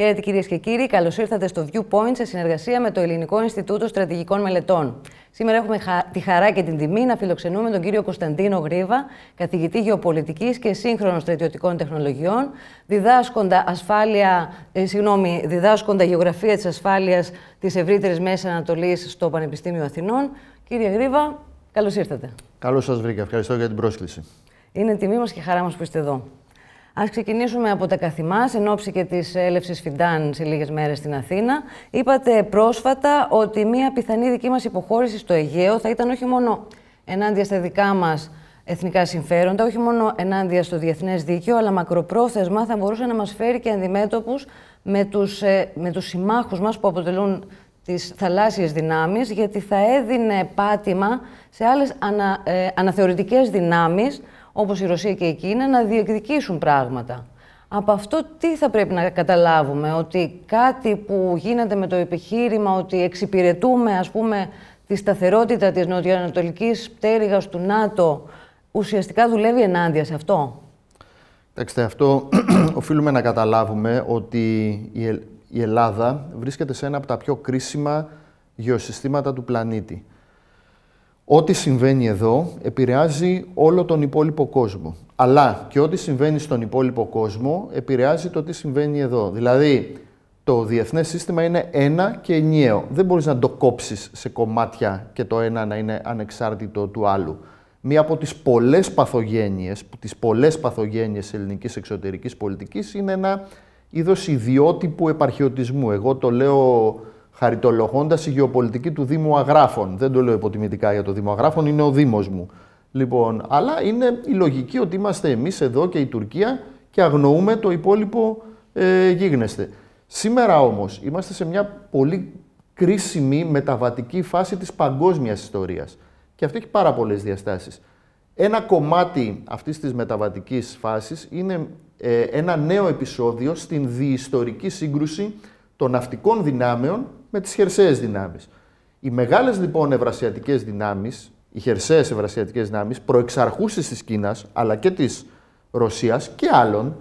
Χαίρετε κυρίες και κύριοι, καλώς ήρθατε στο Viewpoint σε συνεργασία με το Ελληνικό Ινστιτούτο Στρατηγικών Μελετών. Σήμερα έχουμε τη χαρά και την τιμή να φιλοξενούμε τον κύριο Κωνσταντίνο Γρίβα, καθηγητή γεωπολιτικής και σύγχρονων στρατιωτικών τεχνολογιών, διδάσκοντα, ασφάλεια, ε, διδάσκοντα γεωγραφία της ασφάλειας της ευρύτερης Μέσης Ανατολής στο Πανεπιστήμιο Αθηνών. Κύριε Γρίβα, καλώς ήρθατε. Καλώς σας βρήκα. Ευχαριστώ για την πρόσκληση. Είναι τιμή μας και χαρά μας που είστε εδώ. Ας ξεκινήσουμε από τα καθημάς, εν ώψη και της έλευσης Φιντάν σε λίγες μέρες στην Αθήνα. Είπατε πρόσφατα ότι μια πιθανή δική μας υποχώρηση στο Αιγαίο θα ήταν όχι μόνο ενάντια στα δικά μας εθνικά συμφέροντα, όχι μόνο ενάντια στο διεθνές δίκαιο, αλλά μακροπρόθεσμα θα μπορούσε να μας φέρει και αντιμέτωπους με τους με τους ε, συμμάχους μας που αποτελούν τις θαλάσσιες δυνάμεις, γιατί θα έδινε πάτημα σε άλλες ανα, ε, αναθεωρητικές δυνάμεις όπως η Ρωσία και η Κίνα, να διεκδικήσουν πράγματα. Από αυτό τι θα πρέπει να καταλάβουμε, ότι κάτι που γίνεται με το επιχείρημα ότι εξυπηρετούμε, ας πούμε, τη σταθερότητα της νοτιοανατολικής πτέρυγας του ΝΑΤΟ, ουσιαστικά δουλεύει ενάντια σε αυτό. Κοιτάξτε, αυτό οφείλουμε να καταλάβουμε ότι ε- η Ελλάδα βρίσκεται σε ένα από τα πιο κρίσιμα γεωσυστήματα του πλανήτη. Ό,τι συμβαίνει εδώ επηρεάζει όλο τον υπόλοιπο κόσμο. Αλλά και ό,τι συμβαίνει στον υπόλοιπο κόσμο επηρεάζει το τι συμβαίνει εδώ. Δηλαδή, το διεθνές σύστημα είναι ένα και ενιαίο. Δεν μπορείς να το κόψεις σε κομμάτια και το ένα να είναι ανεξάρτητο του άλλου. Μία από τις πολλές παθογένειες, τις πολλές παθογένειες ελληνικής εξωτερικής πολιτικής είναι ένα είδος ιδιότυπου επαρχιωτισμού. Εγώ το λέω χαριτολογώντας η γεωπολιτική του Δήμου Αγράφων. Δεν το λέω υποτιμητικά για το Δήμο Αγράφων, είναι ο Δήμος μου. Λοιπόν, αλλά είναι η λογική ότι είμαστε εμείς εδώ και η Τουρκία και αγνοούμε το υπόλοιπο ε, γίγνεσθε. Σήμερα όμως είμαστε σε μια πολύ κρίσιμη μεταβατική φάση της παγκόσμιας ιστορίας και αυτή έχει πάρα πολλές διαστάσεις. Ένα κομμάτι αυτής της μεταβατικής φάσης είναι ε, ένα νέο επεισόδιο στην διιστορική σύγκρουση των ναυτικών δυνάμεων με τις χερσαίες δυνάμεις. Οι μεγάλες λοιπόν ευρασιατικές δυνάμεις, οι χερσαίες ευρασιατικές δυνάμεις, προεξαρχούσες της Κίνας αλλά και της Ρωσίας και άλλων,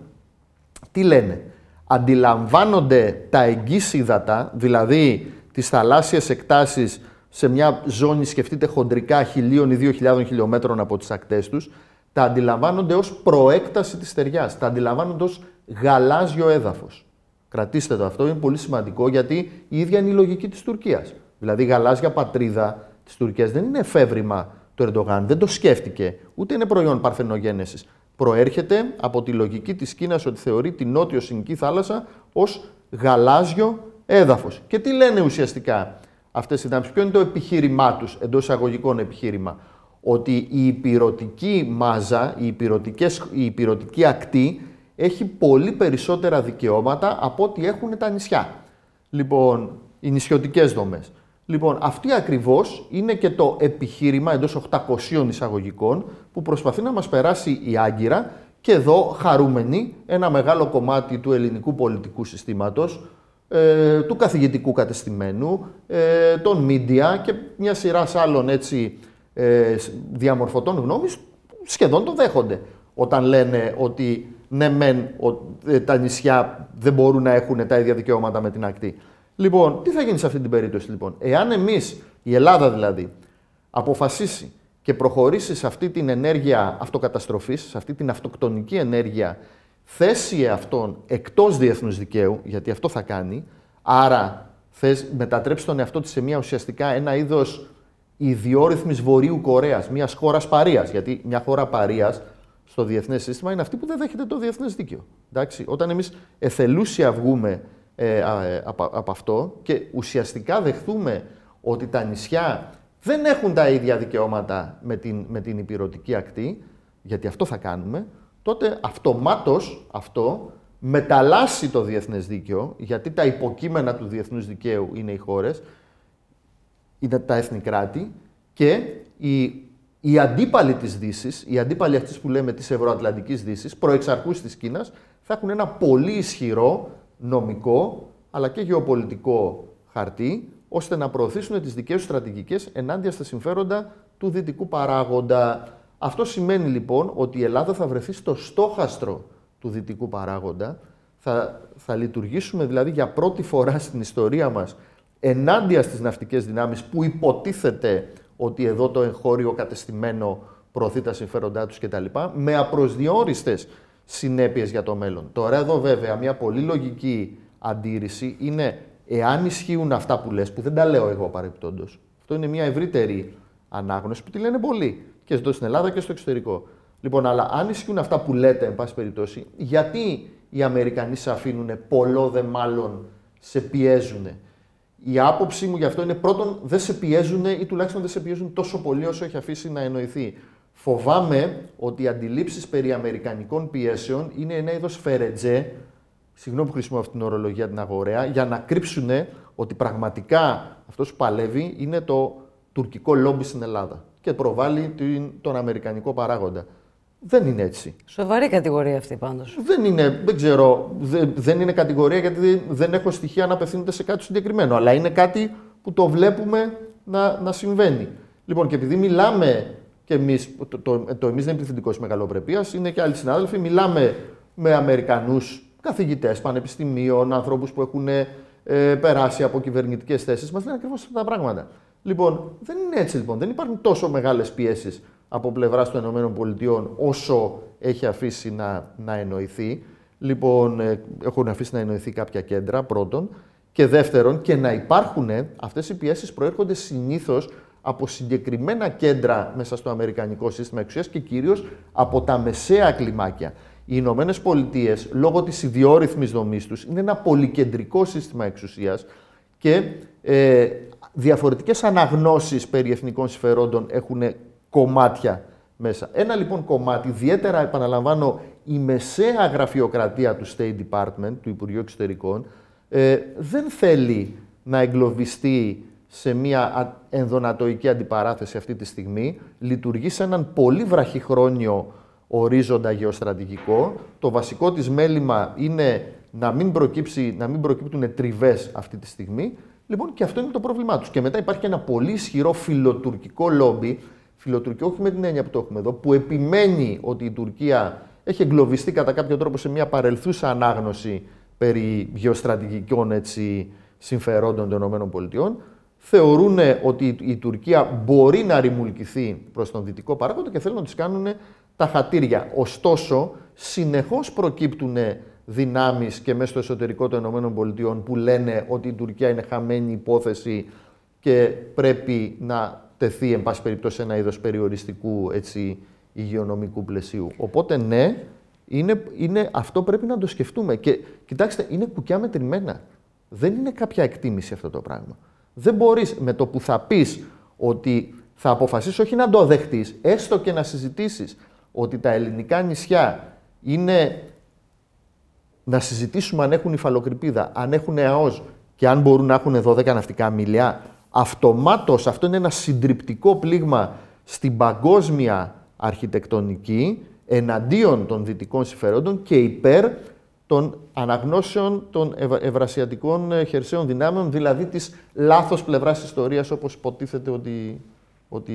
τι λένε. Αντιλαμβάνονται τα εγγύς ύδατα, δηλαδή τις θαλάσσιες εκτάσεις σε μια ζώνη, σκεφτείτε, χοντρικά χιλίων ή δύο χιλιάδων χιλιόμετρων από τις ακτές τους, τα αντιλαμβάνονται ως προέκταση της στεριάς, τα αντιλαμβάνονται ως γαλάζιο έδαφος. Κρατήστε το αυτό, είναι πολύ σημαντικό γιατί η ίδια είναι η λογική της Τουρκίας. Δηλαδή, η γαλάζια πατρίδα της Τουρκίας δεν είναι εφεύρημα του Ερντογάν, δεν το σκέφτηκε, ούτε είναι προϊόν παρθενογένεσης. Προέρχεται από τη λογική της Κίνας ότι θεωρεί την νότιο συνική θάλασσα ως γαλάζιο έδαφος. Και τι λένε ουσιαστικά αυτές οι δυνάμεις, ποιο είναι το επιχείρημά τους, εντός εισαγωγικών επιχείρημα. Ότι η υπηρωτική μάζα, η, η ακτή έχει πολύ περισσότερα δικαιώματα από ό,τι έχουν τα νησιά. Λοιπόν, οι νησιωτικές δομές. Λοιπόν, αυτή ακριβώς είναι και το επιχείρημα εντός 800 εισαγωγικών που προσπαθεί να μας περάσει η Άγκυρα και εδώ χαρούμενοι ένα μεγάλο κομμάτι του ελληνικού πολιτικού συστήματος, ε, του καθηγητικού κατεστημένου, ε, των media και μια σειρά άλλων έτσι ε, διαμορφωτών γνώμης σχεδόν το δέχονται όταν λένε ότι ναι μεν ε, τα νησιά δεν μπορούν να έχουν τα ίδια δικαιώματα με την ακτή. Λοιπόν, τι θα γίνει σε αυτή την περίπτωση λοιπόν. Εάν εμείς, η Ελλάδα δηλαδή, αποφασίσει και προχωρήσει σε αυτή την ενέργεια αυτοκαταστροφής, σε αυτή την αυτοκτονική ενέργεια, θέση ε αυτών εκτός διεθνούς δικαίου, γιατί αυτό θα κάνει, άρα μετατρέψει τον εαυτό της σε μια ουσιαστικά ένα είδος ιδιόρυθμης Βορείου Κορέας, μιας χώρας παρείας, γιατί μια χώρα παρείας στο διεθνές σύστημα είναι αυτή που δεν δέχεται το διεθνές δίκαιο. Εντάξει, όταν εμείς εθελούσια βγούμε ε, ε, από, αυτό και ουσιαστικά δεχθούμε ότι τα νησιά δεν έχουν τα ίδια δικαιώματα με την, με την υπηρετική ακτή, γιατί αυτό θα κάνουμε, τότε αυτομάτως αυτό μεταλλάσσει το διεθνές δίκαιο, γιατί τα υποκείμενα του διεθνούς δικαίου είναι οι χώρες, είναι τα έθνη κράτη και η οι αντίπαλοι της Δύσης, οι αντίπαλοι αυτής που λέμε της Ευρωατλαντικής Δύσης, προεξαρχούς της Κίνας, θα έχουν ένα πολύ ισχυρό νομικό αλλά και γεωπολιτικό χαρτί, ώστε να προωθήσουν τις δικές τους στρατηγικές ενάντια στα συμφέροντα του δυτικού παράγοντα. Αυτό σημαίνει λοιπόν ότι η Ελλάδα θα βρεθεί στο στόχαστρο του δυτικού παράγοντα. Θα, θα λειτουργήσουμε δηλαδή για πρώτη φορά στην ιστορία μας ενάντια στις ναυτικές δυνάμεις που υποτίθεται ότι εδώ το εγχώριο κατεστημένο προωθεί τα συμφέροντά τους κτλ. με απροσδιόριστες συνέπειες για το μέλλον. Τώρα εδώ βέβαια μια πολύ λογική αντίρρηση είναι εάν ισχύουν αυτά που λες, που δεν τα λέω εγώ παρεπιπτόντω. αυτό είναι μια ευρύτερη ανάγνωση που τη λένε πολλοί και εδώ στην Ελλάδα και στο εξωτερικό. Λοιπόν, αλλά αν ισχύουν αυτά που λέτε, εν πάση περιπτώσει, γιατί οι Αμερικανοί σε αφήνουν πολλό δε μάλλον σε πιέζουνε. Η άποψή μου γι' αυτό είναι πρώτον δεν σε πιέζουν ή τουλάχιστον δεν σε πιέζουν τόσο πολύ όσο έχει αφήσει να εννοηθεί. Φοβάμαι ότι οι αντιλήψεις περί αμερικανικών πιέσεων είναι ένα είδος φερετζέ, συγγνώμη που χρησιμοποιώ αυτή την ορολογία την αγορέα, για να κρύψουν ότι πραγματικά αυτός που παλεύει είναι το τουρκικό λόμπι στην Ελλάδα και προβάλλει τον αμερικανικό παράγοντα. Δεν είναι έτσι. Σοβαρή κατηγορία αυτή πάντως. Δεν είναι, δεν ξέρω, δεν, είναι κατηγορία γιατί δεν έχω στοιχεία να απευθύνονται σε κάτι συγκεκριμένο. Αλλά είναι κάτι που το βλέπουμε να, να συμβαίνει. Λοιπόν, και επειδή μιλάμε και εμείς, το, το, το, εμείς δεν είναι πληθυντικός μεγαλοπρεπία, είναι και άλλοι συνάδελφοι, μιλάμε με Αμερικανούς καθηγητές πανεπιστημίων, ανθρώπους που έχουν ε, περάσει από κυβερνητικές θέσεις, μας λένε ακριβώς αυτά τα πράγματα. Λοιπόν, δεν είναι έτσι λοιπόν. Δεν υπάρχουν τόσο μεγάλες πιέσεις από πλευράς των ΗΠΑ όσο έχει αφήσει να, να εννοηθεί. Λοιπόν, ε, έχουν αφήσει να εννοηθεί κάποια κέντρα, πρώτον. Και δεύτερον, και να υπάρχουν αυτές οι πιέσεις προέρχονται συνήθως από συγκεκριμένα κέντρα μέσα στο αμερικανικό σύστημα εξουσίας και κυρίως από τα μεσαία κλιμάκια. Οι Ηνωμένες Πολιτείες, λόγω της ιδιόρυθμης δομής τους, είναι ένα πολυκεντρικό σύστημα εξουσίας και ε, διαφορετικές αναγνώσεις περί εθνικών συμφερόντων έχουν κομμάτια μέσα. Ένα λοιπόν κομμάτι, ιδιαίτερα επαναλαμβάνω, η μεσαία γραφειοκρατία του State Department, του Υπουργείου Εξωτερικών, ε, δεν θέλει να εγκλωβιστεί σε μια ενδονατοϊκή αντιπαράθεση αυτή τη στιγμή, λειτουργεί σε έναν πολύ βραχυχρόνιο ορίζοντα γεωστρατηγικό. Το βασικό της μέλημα είναι να μην, προκύψει, να μην προκύπτουν τριβές αυτή τη στιγμή. Λοιπόν, και αυτό είναι το πρόβλημά τους. Και μετά υπάρχει και ένα πολύ ισχυρό φιλοτουρκικό λόμπι, φιλοτουρκία, όχι με την έννοια που το έχουμε εδώ, που επιμένει ότι η Τουρκία έχει εγκλωβιστεί κατά κάποιο τρόπο σε μια παρελθούσα ανάγνωση περί γεωστρατηγικών έτσι, συμφερόντων των ΗΠΑ, θεωρούν ότι η Τουρκία μπορεί να ρημουλκηθεί προς τον δυτικό παράγοντα και θέλουν να τη κάνουν τα χατήρια. Ωστόσο, συνεχώς προκύπτουν δυνάμεις και μέσα στο εσωτερικό των ΗΠΑ που λένε ότι η Τουρκία είναι χαμένη υπόθεση και πρέπει να τεθεί, εν πάση περιπτώσει, ένα είδος περιοριστικού έτσι, υγειονομικού πλαισίου. Οπότε ναι, είναι, είναι, αυτό πρέπει να το σκεφτούμε. Και κοιτάξτε, είναι κουκιά μετρημένα. Δεν είναι κάποια εκτίμηση αυτό το πράγμα. Δεν μπορείς με το που θα πεις ότι θα αποφασίσεις όχι να το δεχτείς, έστω και να συζητήσεις ότι τα ελληνικά νησιά είναι να συζητήσουμε αν έχουν υφαλοκρηπίδα, αν έχουν ΑΟΣ και αν μπορούν να έχουν 12 ναυτικά μιλιά, Αυτομάτως αυτό είναι ένα συντριπτικό πλήγμα στην παγκόσμια αρχιτεκτονική εναντίον των δυτικών συμφερόντων και υπέρ των αναγνώσεων των ευρασιατικών ε, χερσαίων δυνάμεων, δηλαδή της λάθος πλευράς της ιστορίας, όπως υποτίθεται ότι, ότι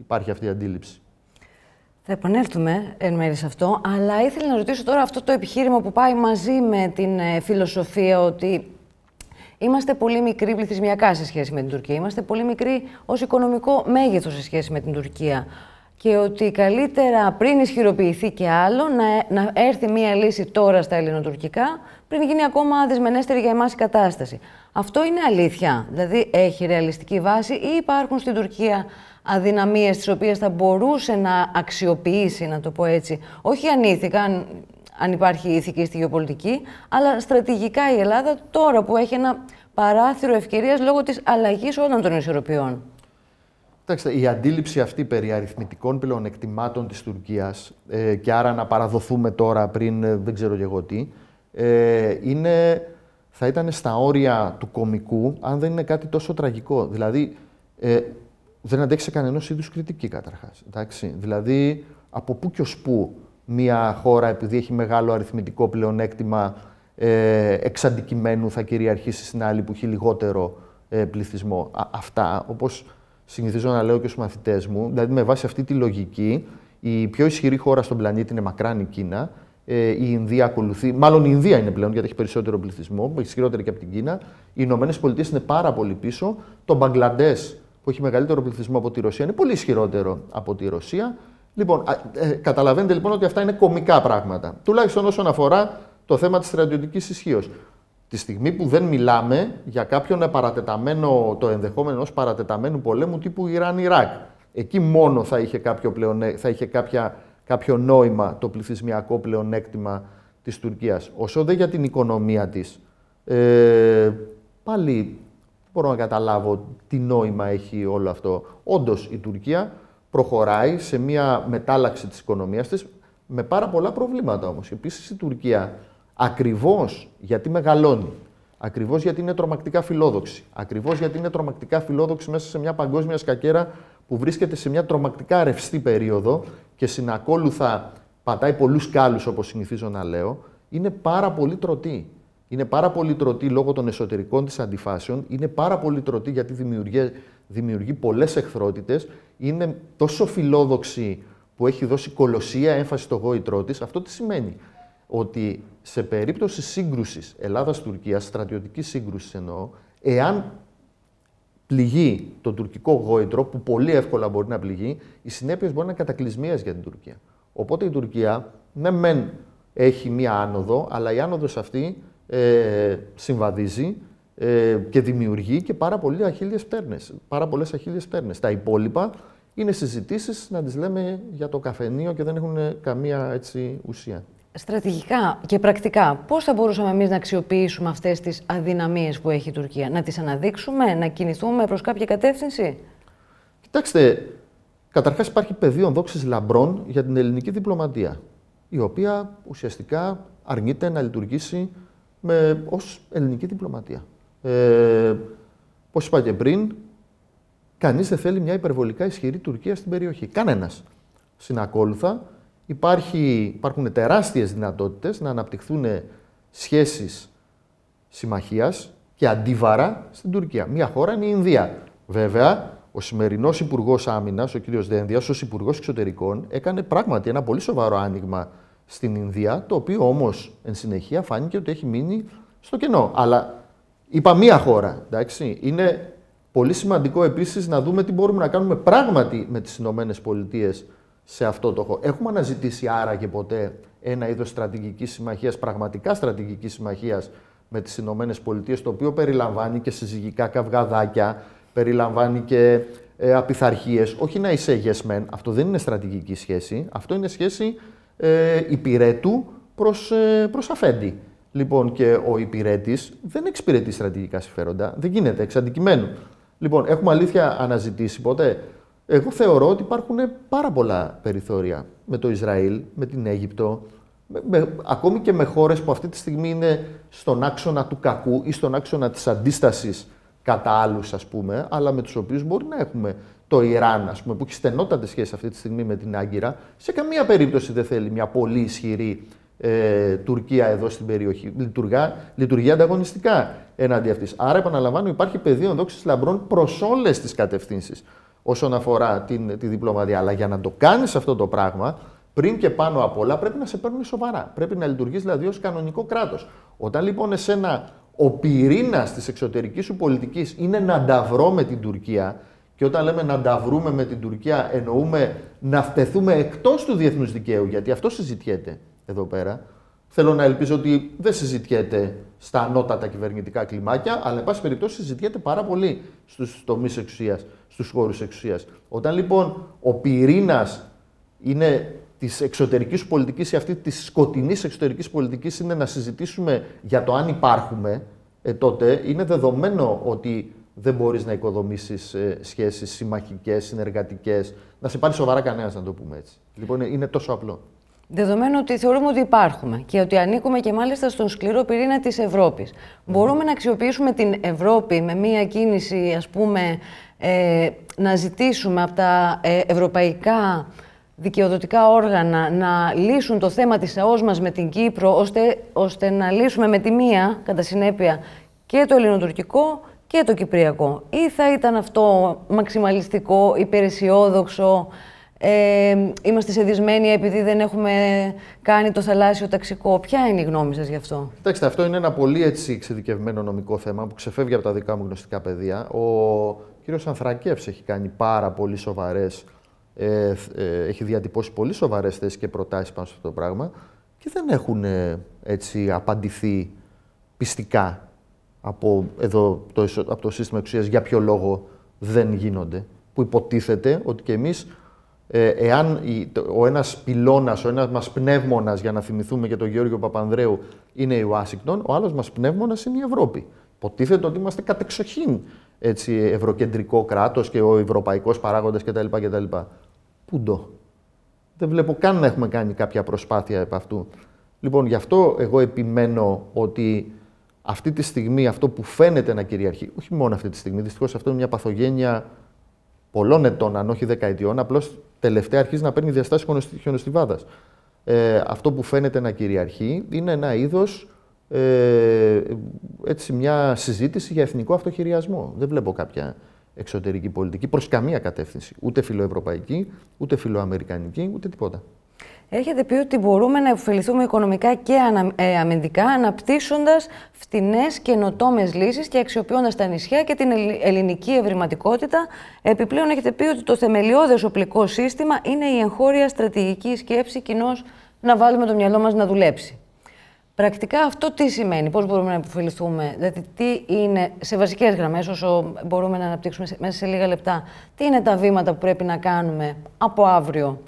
υπάρχει αυτή η αντίληψη. Θα επανέλθουμε εν μέρει σε αυτό, αλλά ήθελα να ρωτήσω τώρα αυτό το επιχείρημα που πάει μαζί με την ε, φιλοσοφία ότι Είμαστε πολύ μικροί πληθυσμιακά σε σχέση με την Τουρκία. Είμαστε πολύ μικροί ως οικονομικό μέγεθος σε σχέση με την Τουρκία. Και ότι καλύτερα πριν ισχυροποιηθεί και άλλο να, να έρθει μία λύση τώρα στα ελληνοτουρκικά, πριν γίνει ακόμα δυσμενέστερη για εμάς η κατάσταση. Αυτό είναι αλήθεια. Δηλαδή, έχει ρεαλιστική βάση ή υπάρχουν στην Τουρκία αδυναμίες τις οποίες θα μπορούσε να αξιοποιήσει, να το πω έτσι. Όχι ανήθικαν, αν υπάρχει ηθική στη γεωπολιτική, αλλά στρατηγικά η Ελλάδα τώρα που έχει ένα παράθυρο ευκαιρίας λόγω της αλλαγής όλων των ισορροπιών. Κοιτάξτε, η αντίληψη αυτή περί αριθμητικών πλεονεκτημάτων της Τουρκίας ε, και άρα να παραδοθούμε τώρα πριν ε, δεν ξέρω και εγώ τι, ε, είναι, θα ήταν στα όρια του κομικού αν δεν είναι κάτι τόσο τραγικό. Δηλαδή, ε, δεν αντέξει κανένας είδους κριτική καταρχάς. Δηλαδή, από πού και ως πού μια χώρα, επειδή έχει μεγάλο αριθμητικό πλεονέκτημα, ε, εξ αντικειμένου θα κυριαρχήσει στην άλλη που έχει λιγότερο ε, πληθυσμό. αυτά, όπως συνηθίζω να λέω και στους μαθητές μου, δηλαδή με βάση αυτή τη λογική, η πιο ισχυρή χώρα στον πλανήτη είναι μακράν η Κίνα, ε, η Ινδία ακολουθεί, μάλλον η Ινδία είναι πλέον γιατί έχει περισσότερο πληθυσμό, ισχυρότερη και από την Κίνα, οι Ηνωμένες Πολιτείες είναι πάρα πολύ πίσω, το Μπαγκλαντές που έχει μεγαλύτερο πληθυσμό από τη Ρωσία είναι πολύ ισχυρότερο από τη Ρωσία, Λοιπόν, ε, καταλαβαίνετε λοιπόν ότι αυτά είναι κομικά πράγματα. Τουλάχιστον όσον αφορά το θέμα της στρατιωτικής ισχύως. Τη στιγμή που δεν μιλάμε για κάποιον παρατεταμένο, το ενδεχόμενο ενός παρατεταμένου πολέμου τύπου Ιράν-Ιράκ. Εκεί μόνο θα είχε, κάποιο, πλεονέ, θα είχε κάποια, κάποιο νόημα το πληθυσμιακό πλεονέκτημα της Τουρκίας. Όσο δεν για την οικονομία της. Ε, πάλι μπορώ να καταλάβω τι νόημα έχει όλο αυτό. Όντως η Τουρκία προχωράει σε μια μετάλλαξη της οικονομίας της με πάρα πολλά προβλήματα όμως. Επίσης η Τουρκία ακριβώς γιατί μεγαλώνει, ακριβώς γιατί είναι τρομακτικά φιλόδοξη, ακριβώς γιατί είναι τρομακτικά φιλόδοξη μέσα σε μια παγκόσμια σκακέρα που βρίσκεται σε μια τρομακτικά ρευστή περίοδο και συνακόλουθα πατάει πολλούς κάλους όπως συνηθίζω να λέω, είναι πάρα πολύ τρωτή. Είναι πάρα πολύ τρωτή λόγω των εσωτερικών της αντιφάσεων, είναι πάρα πολύ τρωτή γιατί δημιουργεί, δημιουργεί πολλές εχθρότητες, είναι τόσο φιλόδοξη που έχει δώσει κολοσία έμφαση στο γόητρό της. Αυτό τι σημαίνει. Ότι σε περίπτωση σύγκρουσης Ελλάδα-Τουρκία, στρατιωτική σύγκρουση εννοώ, εάν πληγεί το τουρκικό γόητρο, που πολύ εύκολα μπορεί να πληγεί, οι συνέπειες μπορεί να είναι κατακλυσμίε για την Τουρκία. Οπότε η Τουρκία, ναι, μεν έχει μία άνοδο, αλλά η άνοδος αυτή ε, συμβαδίζει ε, και δημιουργεί και πάρα, πολλέ αχίλιες πέρνες, πάρα αχίλιες Τα υπόλοιπα είναι συζητήσεις να τις λέμε για το καφενείο και δεν έχουν καμία έτσι, ουσία. Στρατηγικά και πρακτικά, πώς θα μπορούσαμε εμείς να αξιοποιήσουμε αυτές τις αδυναμίες που έχει η Τουρκία, να τις αναδείξουμε, να κινηθούμε προς κάποια κατεύθυνση. Κοιτάξτε, καταρχάς υπάρχει πεδίο δόξης λαμπρών για την ελληνική διπλωματία, η οποία ουσιαστικά αρνείται να λειτουργήσει με, ως ελληνική διπλωματία. Ε, Πώς είπα και πριν, κανείς δεν θέλει μια υπερβολικά ισχυρή Τουρκία στην περιοχή. Κανένας. Συνακόλουθα, υπάρχει, υπάρχουν τεράστιες δυνατότητες να αναπτυχθούν σχέσεις συμμαχίας και αντίβαρα στην Τουρκία. Μια χώρα είναι η Ινδία. Βέβαια, ο σημερινός Υπουργός Άμυνας, ο κ. Δένδιας, ως Υπουργός Εξωτερικών, έκανε πράγματι ένα πολύ σοβαρό άνοιγμα στην Ινδία, το οποίο όμως εν συνεχεία φάνηκε ότι έχει μείνει στο κενό. Αλλά Είπα μία χώρα, Είναι πολύ σημαντικό επίσης να δούμε τι μπορούμε να κάνουμε πράγματι με τις Ηνωμένες Πολιτείες σε αυτό το χώρο. Έχουμε αναζητήσει άραγε ποτέ ένα είδος στρατηγικής συμμαχίας, πραγματικά στρατηγικής συμμαχίας με τις Ηνωμένες Πολιτείες, το οποίο περιλαμβάνει και συζυγικά καυγαδάκια, περιλαμβάνει και ε, απειθαρχίες. Όχι να είσαι αυτό δεν είναι στρατηγική σχέση, αυτό είναι σχέση ε, υπηρέτου προς, ε, προς αφέντη. Λοιπόν, και ο υπηρέτης δεν εξυπηρετεί στρατηγικά συμφέροντα. Δεν γίνεται εξ αντικειμένου. Λοιπόν, έχουμε αλήθεια αναζητήσει ποτέ. Εγώ θεωρώ ότι υπάρχουν πάρα πολλά περιθώρια με το Ισραήλ, με την Αίγυπτο, με, ακόμη και με χώρες που αυτή τη στιγμή είναι στον άξονα του κακού ή στον άξονα της αντίστασης κατά άλλους, ας πούμε, αλλά με τους οποίους μπορεί να έχουμε το Ιράν, ας πούμε, που έχει στενότατες σχέσεις αυτή τη στιγμή με την Άγκυρα, σε καμία περίπτωση δεν θέλει μια πολύ ισχυρή ε, Τουρκία εδώ στην περιοχή. Λειτουργά, λειτουργεί ανταγωνιστικά εναντί αυτής. Άρα, επαναλαμβάνω, υπάρχει πεδίο ενδόξης λαμπρών προς όλες τις κατευθύνσεις όσον αφορά την, τη διπλωματία. Αλλά για να το κάνεις αυτό το πράγμα, πριν και πάνω απ' όλα, πρέπει να σε παίρνουν σοβαρά. Πρέπει να λειτουργείς δηλαδή ως κανονικό κράτος. Όταν λοιπόν εσένα ο πυρήνας της εξωτερικής σου πολιτικής είναι να τα με την Τουρκία, και όταν λέμε να τα με την Τουρκία, εννοούμε να φτεθούμε εκτός του διεθνούς δικαίου, γιατί αυτό συζητιέται εδώ πέρα. Θέλω να ελπίζω ότι δεν συζητιέται στα ανώτατα κυβερνητικά κλιμάκια, αλλά εν πάση περιπτώσει συζητιέται πάρα πολύ στους τομείς εξουσίας, στους χώρους εξουσίας. Όταν λοιπόν ο πυρήνας είναι της εξωτερικής πολιτικής ή αυτή της σκοτεινής εξωτερικής πολιτικής είναι να συζητήσουμε για το αν υπάρχουμε, ε, τότε είναι δεδομένο ότι δεν μπορείς να οικοδομήσεις ε, σχέσεις συμμαχικές, συνεργατικές, να σε πάρει σοβαρά κανένας, να το πούμε έτσι. Λοιπόν, είναι τόσο απλό. Δεδομένου ότι θεωρούμε ότι υπάρχουμε και ότι ανήκουμε και μάλιστα στον σκληρό πυρήνα της Ευρώπης. Μπορούμε να αξιοποιήσουμε την Ευρώπη με μία κίνηση, ας πούμε, ε, να ζητήσουμε από τα ε, ευρωπαϊκά δικαιοδοτικά όργανα να λύσουν το θέμα της ΑΟΣ μας με την Κύπρο, ώστε, ώστε να λύσουμε με τη μία, κατά συνέπεια, και το ελληνοτουρκικό και το κυπριακό. Ή θα ήταν αυτό μαξιμαλιστικό, υπεραισιόδοξο, ε, είμαστε σεδισμένοι επειδή δεν έχουμε κάνει το θαλάσσιο ταξικό. Ποια είναι η γνώμη σας γι' αυτό. Κοιτάξτε, αυτό είναι ένα πολύ έτσι εξειδικευμένο νομικό θέμα που ξεφεύγει από τα δικά μου γνωστικά πεδία. Ο κ. Ανθρακεύς έχει κάνει πάρα πολύ σοβαρές. Ε, ε, έχει διατυπώσει πολύ σοβαρές θέσεις και προτάσεις πάνω σε αυτό το πράγμα και δεν έχουν ε, έτσι απαντηθεί πιστικά από, εδώ, το, από το σύστημα εξουσίας για ποιο λόγο δεν γίνονται. Που υποτίθεται ότι και εμείς ε, εάν ο ένας πυλώνας, ο ένας μας πνεύμονας, για να θυμηθούμε και τον Γεώργιο Παπανδρέου, είναι η Ουάσιγκτον, ο άλλος μας πνεύμονας είναι η Ευρώπη. Υποτίθεται ότι είμαστε κατεξοχήν έτσι, ευρωκεντρικό κράτος και ο Ευρωπαϊκός παράγοντας κτλ. Πού το! Δεν βλέπω καν να έχουμε κάνει κάποια προσπάθεια επ' αυτού. Λοιπόν, γι' αυτό εγώ επιμένω ότι αυτή τη στιγμή αυτό που φαίνεται να κυριαρχεί, όχι μόνο αυτή τη στιγμή, δυστυχω αυτό είναι μια παθογένεια πολλών ετών, αν όχι δεκαετιών, απλώς τελευταία αρχίζει να παίρνει διαστάσεις χιονοστιβάδας. Ε, αυτό που φαίνεται να κυριαρχεί είναι ένα είδος. Ε, έτσι μια συζήτηση για εθνικό αυτοχειριασμό. Δεν βλέπω κάποια εξωτερική πολιτική προς καμία κατεύθυνση. Ούτε φιλοευρωπαϊκή, ούτε φιλοαμερικανική, ούτε τίποτα. Έχετε πει ότι μπορούμε να υποφεληθούμε οικονομικά και ε, αμυντικά, αναπτύσσοντας φτηνές καινοτόμε λύσεις και αξιοποιώντας τα νησιά και την ελληνική ευρηματικότητα. Επιπλέον, έχετε πει ότι το θεμελιώδες οπλικό σύστημα είναι η εγχώρια στρατηγική σκέψη, κοινώς να βάλουμε το μυαλό μας να δουλέψει. Πρακτικά αυτό τι σημαίνει, Πώς μπορούμε να υποφεληθούμε, δηλαδή τι είναι, σε βασικές γραμμές, όσο μπορούμε να αναπτύξουμε μέσα σε λίγα λεπτά, τι είναι τα βήματα που πρέπει να κάνουμε από αύριο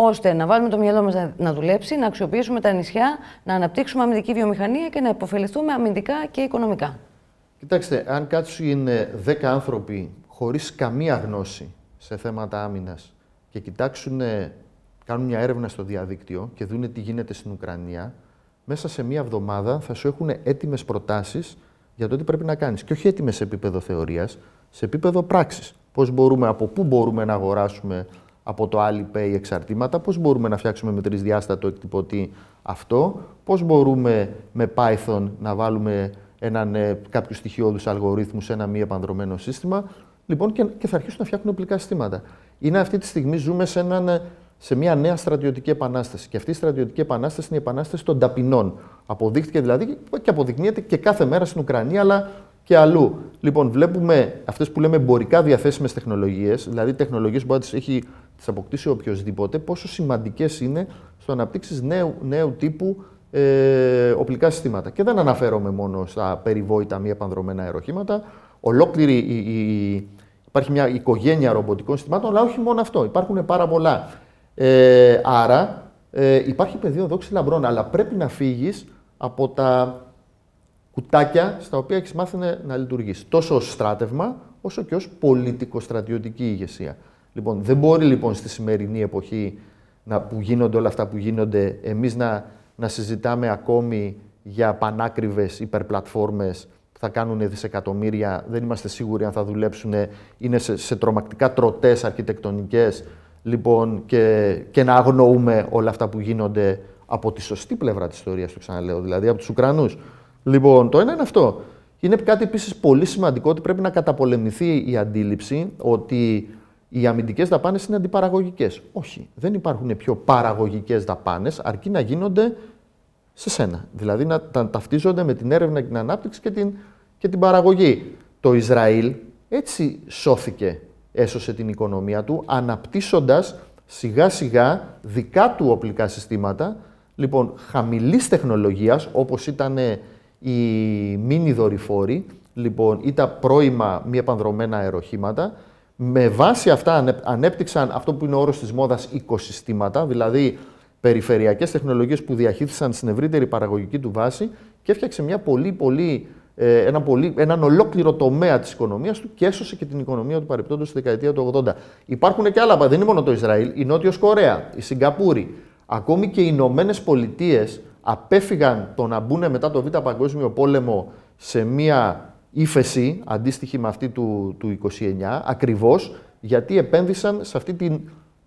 ώστε να βάλουμε το μυαλό μας να δουλέψει, να αξιοποιήσουμε τα νησιά, να αναπτύξουμε αμυντική βιομηχανία και να υποφεληθούμε αμυντικά και οικονομικά. Κοιτάξτε, αν κάτσουν είναι 10 άνθρωποι χωρίς καμία γνώση σε θέματα άμυνας και κοιτάξουν, κάνουν μια έρευνα στο διαδίκτυο και δουν τι γίνεται στην Ουκρανία, μέσα σε μία εβδομάδα θα σου έχουν έτοιμες προτάσεις για το τι πρέπει να κάνεις. Και όχι έτοιμες σε επίπεδο θεωρίας, σε επίπεδο πράξης. Πώς μπορούμε, από πού μπορούμε να αγοράσουμε από το Alipay εξαρτήματα, πώς μπορούμε να φτιάξουμε με τρισδιάστατο εκτυπωτή αυτό, πώς μπορούμε με Python να βάλουμε έναν, ε, κάποιους στοιχειώδους αλγορίθμους σε ένα μη επανδρομένο σύστημα, λοιπόν και, και θα αρχίσουν να φτιάχνουν οπλικά συστήματα. Είναι αυτή τη στιγμή ζούμε σε, έναν, ε, σε μια νέα στρατιωτική επανάσταση και αυτή η στρατιωτική επανάσταση είναι η επανάσταση των ταπεινών. Αποδείχθηκε δηλαδή και αποδεικνύεται και κάθε μέρα στην Ουκρανία, αλλά και αλλού. Λοιπόν, βλέπουμε αυτές που λέμε εμπορικά διαθέσιμες τεχνολογίες, δηλαδή τεχνολογίες που μπορεί να τις έχει αποκτήσει οποιοδήποτε, πόσο σημαντικές είναι στο να αναπτύξεις νέου, νέου τύπου ε, οπλικά συστήματα. Και δεν αναφέρομαι μόνο στα περιβόητα μη επανδρομένα αεροχήματα. Ολόκληρη η, υπάρχει μια οικογένεια ρομποτικών συστημάτων, αλλά όχι μόνο αυτό. Υπάρχουν πάρα πολλά. Ε, άρα ε, υπάρχει πεδίο δόξης λαμπρών, αλλά πρέπει να φύγεις από τα κουτάκια στα οποία έχεις μάθει να λειτουργήσει. Τόσο ως στράτευμα, όσο και ως πολιτικο-στρατιωτική ηγεσία. Λοιπόν, δεν μπορεί λοιπόν στη σημερινή εποχή να, που γίνονται όλα αυτά που γίνονται, Εμείς να, να συζητάμε ακόμη για πανάκριβες υπερπλατφόρμες που θα κάνουν δισεκατομμύρια, δεν είμαστε σίγουροι αν θα δουλέψουν, είναι σε, σε τρομακτικά τρωτέ αρχιτεκτονικές λοιπόν, και, και να αγνοούμε όλα αυτά που γίνονται από τη σωστή πλευρά της ιστορίας, το ξαναλέω, δηλαδή από τους Ουκρανούς. Λοιπόν, το ένα είναι αυτό. Είναι κάτι επίσης πολύ σημαντικό ότι πρέπει να καταπολεμηθεί η αντίληψη ότι οι αμυντικές δαπάνες είναι αντιπαραγωγικές. Όχι, δεν υπάρχουν πιο παραγωγικές δαπάνες, αρκεί να γίνονται σε σένα. Δηλαδή να ταυτίζονται με την έρευνα και την ανάπτυξη και την, και την παραγωγή. Το Ισραήλ έτσι σώθηκε, έσωσε την οικονομία του, αναπτύσσοντας σιγά σιγά δικά του οπλικά συστήματα, λοιπόν, χαμηλής τεχνολογίας, όπως ήταν οι μίνι δορυφόροι, λοιπόν, ή τα πρώιμα μη επανδρομένα αεροχήματα, με βάση αυτά ανέπτυξαν αυτό που είναι ο όρος της μόδας οικοσυστήματα, δηλαδή περιφερειακές τεχνολογίες που διαχείρισαν στην ευρύτερη παραγωγική του βάση και έφτιαξε μια πολύ, πολύ, ε, ένα πολύ, έναν ολόκληρο τομέα της οικονομίας του και έσωσε και την οικονομία του παρεπτόντος στη δεκαετία του 80. Υπάρχουν και άλλα, δεν είναι μόνο το Ισραήλ, η Νότιος Κορέα, η Σιγκαπούρη, ακόμη και οι Ηνωμένες Πολιτείες απέφυγαν το να μπουν μετά το Β' Παγκόσμιο Πόλεμο σε μία ύφεση αντίστοιχη με αυτή του, του 29, ακριβώς γιατί επένδυσαν σε αυτή την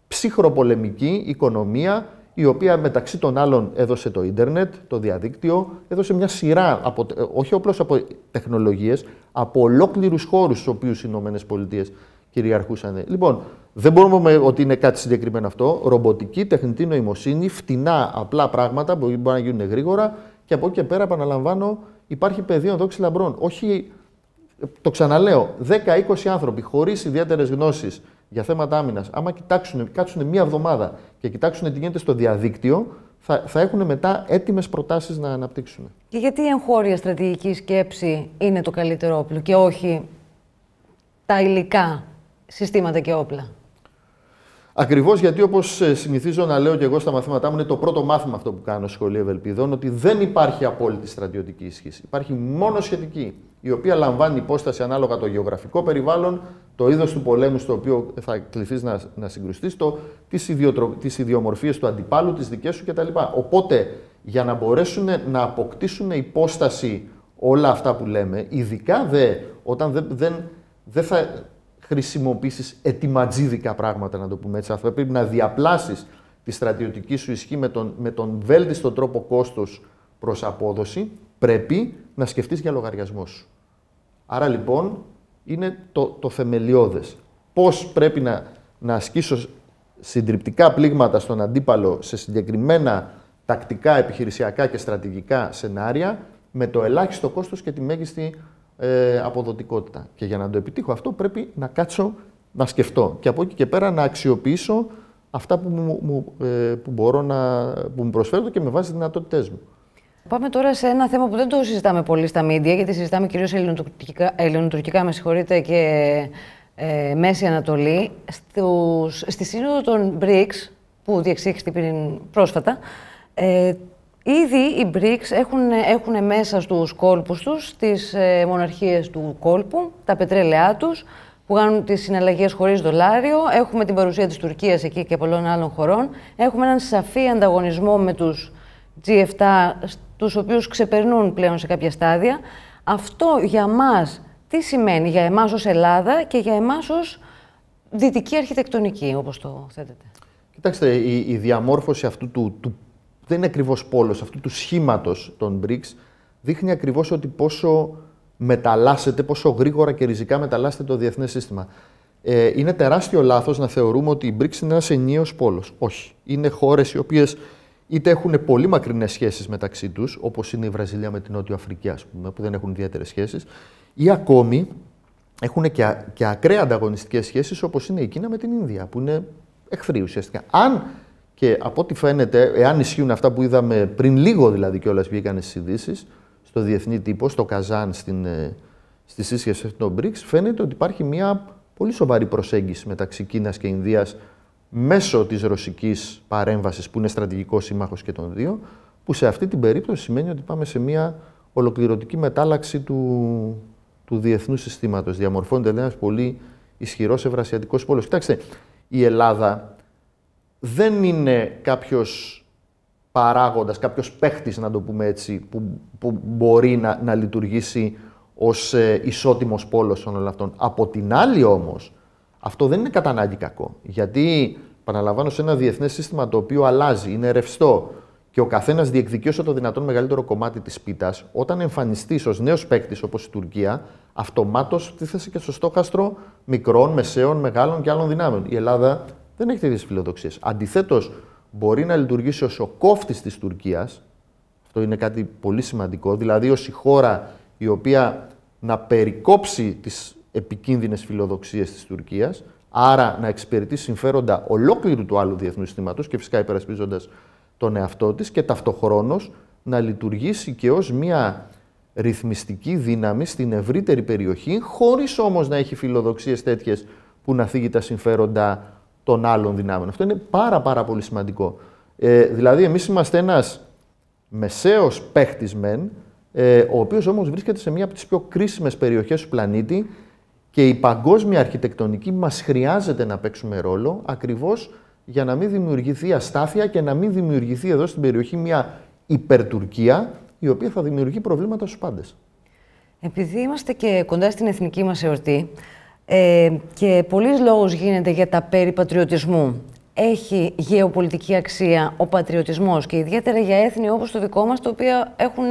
ψυχροπολεμική οικονομία η οποία μεταξύ των άλλων έδωσε το ίντερνετ, το διαδίκτυο, έδωσε μια σειρά, από, ε, όχι απλώς από τεχνολογίες, από ολόκληρους χώρους στους οποίους οι Ηνωμένες Πολιτείες κυριαρχούσαν. Λοιπόν, δεν μπορούμε να πούμε ότι είναι κάτι συγκεκριμένο αυτό. Ρομποτική, τεχνητή νοημοσύνη, φτηνά, απλά πράγματα που μπορεί να γίνουν γρήγορα και από εκεί και πέρα, επαναλαμβάνω, υπάρχει πεδίο δόξη λαμπρών. Όχι, το ξαναλέω, 10-20 άνθρωποι χωρίς ιδιαίτερες γνώσεις για θέματα άμυνας, άμα κοιτάξουν, κάτσουν μία εβδομάδα και κοιτάξουν τι γίνεται στο διαδίκτυο, θα, θα έχουν μετά έτοιμες προτάσεις να αναπτύξουν. Και γιατί η εγχώρια στρατηγική σκέψη είναι το καλύτερο όπλο και όχι τα υλικά συστήματα και όπλα. Ακριβώς γιατί, όπως ε, συνηθίζω να λέω και εγώ στα μαθήματά μου, είναι το πρώτο μάθημα αυτό που κάνω σχολείο Ευελπιδών, ότι δεν υπάρχει απόλυτη στρατιωτική ισχύση. Υπάρχει μόνο σχετική, η οποία λαμβάνει υπόσταση ανάλογα το γεωγραφικό περιβάλλον, το είδος του πολέμου στο οποίο θα κληθείς να, να συγκρουστείς, τι ιδιομορφίες του αντιπάλου, τις δικές σου κτλ. Οπότε, για να μπορέσουν να αποκτήσουν υπόσταση όλα αυτά που λέμε, ειδικά δε όταν δεν θα Χρησιμοποιήσεις ετοιματζίδικα πράγματα, να το πούμε έτσι. Θα πρέπει να διαπλάσεις τη στρατιωτική σου ισχύ με τον, με τον βέλτιστο τρόπο κόστος προς απόδοση, πρέπει να σκεφτείς για λογαριασμό σου. Άρα λοιπόν είναι το, το θεμελιώδες. Πώς πρέπει να, να ασκήσω συντριπτικά πλήγματα στον αντίπαλο σε συγκεκριμένα τακτικά, επιχειρησιακά και στρατηγικά σενάρια με το ελάχιστο κόστος και τη μέγιστη ε, αποδοτικότητα. Και για να το επιτύχω αυτό πρέπει να κάτσω να σκεφτώ και από εκεί και πέρα να αξιοποιήσω αυτά που, μου, μου ε, μπορώ να, που μου και με βάση τις δυνατότητές μου. Πάμε τώρα σε ένα θέμα που δεν το συζητάμε πολύ στα μίντια, γιατί συζητάμε κυρίως ελληνοτουρκικά, ελληνοτουρκικά με συγχωρείτε, και ε, Μέση Ανατολή. Στους, στη σύνοδο των BRICS, που διεξήχθη πριν πρόσφατα, ε, Ήδη οι BRICS έχουν, έχουν μέσα στους κόλπους τους τις ε, μοναρχίες του κόλπου, τα πετρέλαιά τους, που κάνουν τις συναλλαγές χωρίς δολάριο. Έχουμε την παρουσία της Τουρκίας εκεί και πολλών άλλων χωρών. Έχουμε έναν σαφή ανταγωνισμό με τους G7, τους οποίους ξεπερνούν πλέον σε κάποια στάδια. Αυτό για μας τι σημαίνει, για εμάς ως Ελλάδα και για εμάς ως δυτική αρχιτεκτονική, όπως το θέτετε. Κοιτάξτε, η, η διαμόρφωση αυτού του, του δεν είναι ακριβώς πόλος αυτού του σχήματος των BRICS, δείχνει ακριβώς ότι πόσο μεταλλάσσεται, πόσο γρήγορα και ριζικά μεταλλάσσεται το διεθνές σύστημα. Ε, είναι τεράστιο λάθος να θεωρούμε ότι η BRICS είναι ένας ενιαίος πόλος. Όχι. Είναι χώρες οι οποίες είτε έχουν πολύ μακρινές σχέσεις μεταξύ τους, όπως είναι η Βραζιλία με την Νότια Αφρική, ας πούμε, που δεν έχουν ιδιαίτερες σχέσεις, ή ακόμη έχουν και, και ακραία ανταγωνιστικές σχέσεις, όπως είναι η Κίνα με την Ινδία, που είναι εχθροί ουσιαστικά. Αν και από ό,τι φαίνεται, εάν ισχύουν αυτά που είδαμε πριν λίγο δηλαδή κιόλας βγήκαν στις ειδήσεις στο διεθνή τύπο, στο Καζάν, στην, ε, στη σύσχεση των BRICS, φαίνεται ότι υπάρχει μια πολύ σοβαρή προσέγγιση μεταξύ Κίνας και Ινδίας μέσω της ρωσικής παρέμβασης που είναι στρατηγικός σύμμαχος και των δύο, που σε αυτή την περίπτωση σημαίνει ότι πάμε σε μια ολοκληρωτική μετάλλαξη του, του διεθνού συστήματος. Διαμορφώνεται ένας πολύ ισχυρός ευρασιατικός πόλος. Κοιτάξτε, η Ελλάδα δεν είναι κάποιος παράγοντας, κάποιος παίχτης, να το πούμε έτσι, που, μπορεί να, να λειτουργήσει ως ε, ισότιμος πόλος όλων αυτών. Από την άλλη όμως, αυτό δεν είναι κατά ανάγκη κακό. Γιατί, παραλαμβάνω, σε ένα διεθνές σύστημα το οποίο αλλάζει, είναι ρευστό και ο καθένας διεκδικεί όσο το δυνατόν μεγαλύτερο κομμάτι της πίτας, όταν εμφανιστείς ως νέος παίκτης όπως η Τουρκία, αυτομάτως τίθεσαι και στο στόχαστρο μικρών, μεσαίων, μεγάλων και άλλων δυνάμεων. Η Ελλάδα δεν έχετε τι φιλοδοξίες. Αντιθέτως, μπορεί να λειτουργήσει ως ο κόφτης της Τουρκίας. Αυτό είναι κάτι πολύ σημαντικό. Δηλαδή, ως η χώρα η οποία να περικόψει τις επικίνδυνες φιλοδοξίες της Τουρκίας, άρα να εξυπηρετεί συμφέροντα ολόκληρου του άλλου διεθνούς συστήματος και φυσικά υπερασπίζοντας τον εαυτό της και ταυτοχρόνως να λειτουργήσει και ως μια ρυθμιστική δύναμη στην ευρύτερη περιοχή, χωρίς όμως να έχει φιλοδοξίες τέτοιες που να θίγει τα συμφέροντα των άλλων δυνάμεων. Αυτό είναι πάρα πάρα πολύ σημαντικό. Ε, δηλαδή, εμείς είμαστε ένας μεσαίος παίχτης μεν, ε, ο οποίος όμως βρίσκεται σε μία από τις πιο κρίσιμες περιοχές του πλανήτη και η παγκόσμια αρχιτεκτονική μας χρειάζεται να παίξουμε ρόλο ακριβώς για να μην δημιουργηθεί αστάθεια και να μην δημιουργηθεί εδώ στην περιοχή μία υπερτουρκία η οποία θα δημιουργεί προβλήματα στους πάντες. Επειδή είμαστε και κοντά στην εθνική μας εορτή, ε, και πολλοί λόγους γίνεται για τα περί πατριωτισμού. Έχει γεωπολιτική αξία ο πατριωτισμός και ιδιαίτερα για έθνη όπως το δικό μας, τα οποία έχουν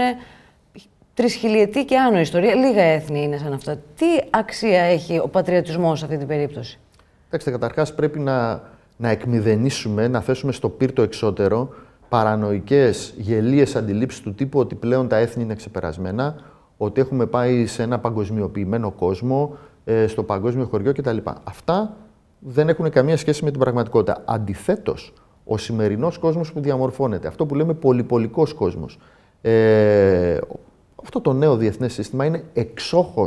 τρισχυλιετή και άνω ιστορία. Λίγα έθνη είναι σαν αυτά. Τι αξία έχει ο πατριωτισμός σε αυτή την περίπτωση. Κοιτάξτε, καταρχάς πρέπει να, να εκμηδενήσουμε, να θέσουμε στο πύρτο εξώτερο παρανοϊκές, γελίες αντιλήψεις του τύπου ότι πλέον τα έθνη είναι ξεπερασμένα, ότι έχουμε πάει σε ένα παγκοσμιοποιημένο κόσμο, ε, στο παγκόσμιο χωριό κτλ. Αυτά δεν έχουν καμία σχέση με την πραγματικότητα. Αντιθέτως, ο σημερινός κόσμος που διαμορφώνεται, αυτό που λέμε πολυπολικός κόσμος, ε, αυτό το νέο διεθνές σύστημα είναι εξόχως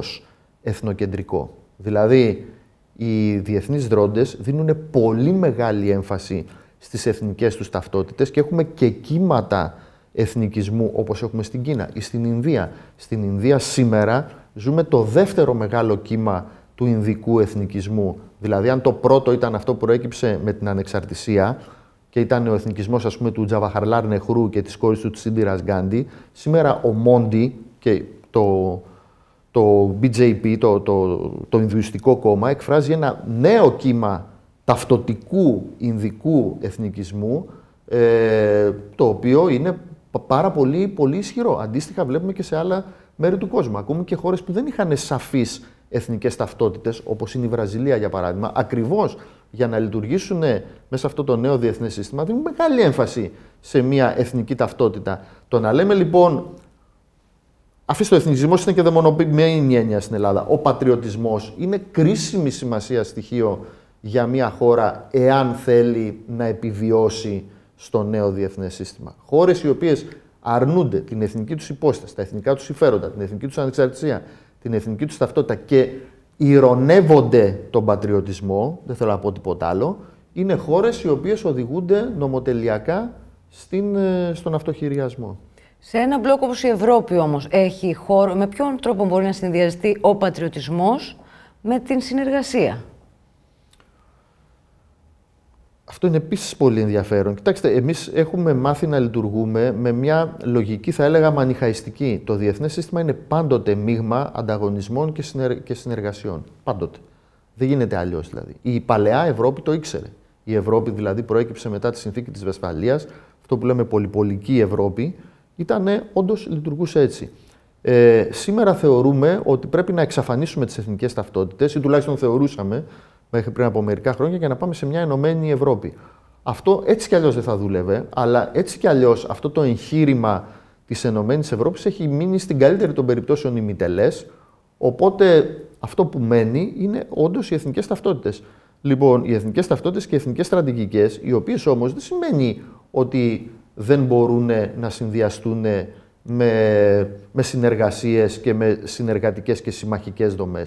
εθνοκεντρικό. Δηλαδή, οι διεθνείς δρόντες δίνουν πολύ μεγάλη έμφαση στις εθνικές τους ταυτότητες και έχουμε και κύματα εθνικισμού όπως έχουμε στην Κίνα ή στην Ινδία. Στην Ινδία σήμερα Ζούμε το δεύτερο μεγάλο κύμα του Ινδικού εθνικισμού. Δηλαδή, αν το πρώτο ήταν αυτό που προέκυψε με την ανεξαρτησία και ήταν ο εθνικισμός, ας πούμε, του Τζαβαχαρλάρ Νεχρού και της κόρης του Τσίντιρα Γκάντι, σήμερα ο Μόντι και το, το BJP, το, το, το Ινδουιστικό κόμμα, εκφράζει ένα νέο κύμα ταυτοτικού Ινδικού εθνικισμού, ε, το οποίο είναι πάρα πολύ, πολύ ισχυρό. Αντίστοιχα βλέπουμε και σε άλλα μέρη του κόσμου. Ακόμη και χώρες που δεν είχαν σαφείς εθνικές ταυτότητες, όπως είναι η Βραζιλία για παράδειγμα, ακριβώς για να λειτουργήσουν ε, μέσα σε αυτό το νέο διεθνές σύστημα, δίνουν μεγάλη έμφαση σε μια εθνική ταυτότητα. Το να λέμε λοιπόν. Αφήστε, το εθνικισμός είναι και δαιμονοποιημένη έννοια στην Ελλάδα. Ο πατριωτισμός είναι κρίσιμη σημασία στοιχείο για μια χώρα εάν θέλει να επιβιώσει στο νέο διεθνές σύστημα. Χώρες οι οποίες αρνούνται την εθνική τους υπόσταση, τα εθνικά τους συμφέροντα, την εθνική τους ανεξαρτησία, την εθνική τους ταυτότητα και ηρωνεύονται τον πατριωτισμό, δεν θέλω να πω τίποτα άλλο, είναι χώρες οι οποίες οδηγούνται νομοτελειακά στην, ε, στον αυτοχειριασμό. Σε ένα μπλοκ όπως η Ευρώπη όμως έχει χώρο, με ποιον τρόπο μπορεί να συνδυαστεί ο πατριωτισμός με την συνεργασία. Αυτό είναι επίσης πολύ ενδιαφέρον. Κοιτάξτε, εμείς έχουμε μάθει να λειτουργούμε με μια λογική, θα έλεγα, μανιχαϊστική. Το διεθνές σύστημα είναι πάντοτε μείγμα ανταγωνισμών και, συνεργασιών. Πάντοτε. Δεν γίνεται αλλιώς δηλαδή. Η παλαιά Ευρώπη το ήξερε. Η Ευρώπη δηλαδή προέκυψε μετά τη συνθήκη της Βεσφαλίας, αυτό που λέμε πολυπολική Ευρώπη, ήταν όντως λειτουργούσε έτσι. Ε, σήμερα θεωρούμε ότι πρέπει να εξαφανίσουμε τις εθνικές ταυτότητες, ή τουλάχιστον θεωρούσαμε μέχρι πριν από μερικά χρόνια για να πάμε σε μια ενωμένη Ευρώπη. Αυτό έτσι κι αλλιώς δεν θα δούλευε, αλλά έτσι κι αλλιώς αυτό το εγχείρημα της Ενωμένης Ευρώπης έχει μείνει στην καλύτερη των περιπτώσεων ημιτελέ. Οπότε αυτό που μένει είναι όντως οι εθνικές ταυτότητες. Λοιπόν, οι εθνικές ταυτότητες και οι εθνικές στρατηγικές, οι οποίες όμως δεν σημαίνει ότι δεν μπορούν να συνδυαστούν με, με συνεργασίες και με συνεργατικές και συμμαχικές δομές.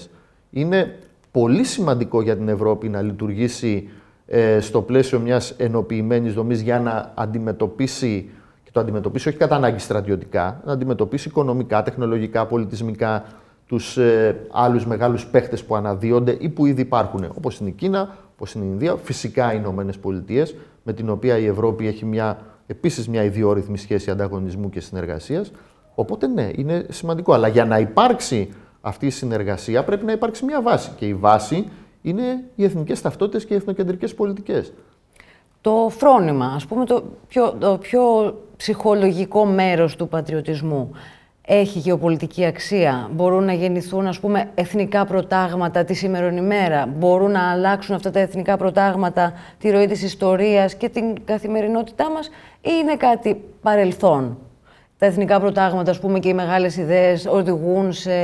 Είναι πολύ σημαντικό για την Ευρώπη να λειτουργήσει ε, στο πλαίσιο μιας ενοποιημένης δομής για να αντιμετωπίσει και το αντιμετωπίσει όχι κατά ανάγκη στρατιωτικά, να αντιμετωπίσει οικονομικά, τεχνολογικά, πολιτισμικά τους ε, άλλους μεγάλους παίχτες που αναδύονται ή που ήδη υπάρχουν, όπως είναι η Κίνα, όπως είναι η Ινδία, φυσικά οι Ηνωμένες Πολιτείες, με την οποία η Ευρώπη έχει μια, επίσης μια ιδιόρυθμη σχέση ανταγωνισμού και συνεργασίας. Οπότε ναι, είναι σημαντικό. Αλλά για να υπάρξει αυτή η συνεργασία πρέπει να υπάρξει μια βάση. Και η βάση είναι οι εθνικές ταυτότητες και οι εθνοκεντρικές πολιτικές. Το φρόνημα, ας πούμε, το πιο, το πιο ψυχολογικό μέρος του πατριωτισμού έχει γεωπολιτική αξία. Μπορούν να γεννηθούν, ας πούμε, εθνικά προτάγματα τη σήμερον ημέρα. Μπορούν να αλλάξουν αυτά τα εθνικά προτάγματα τη ροή της ιστορίας και την καθημερινότητά μας ή είναι κάτι παρελθόν. Τα εθνικά προτάγματα, ας πούμε, και οι μεγάλες ιδέες οδηγούν σε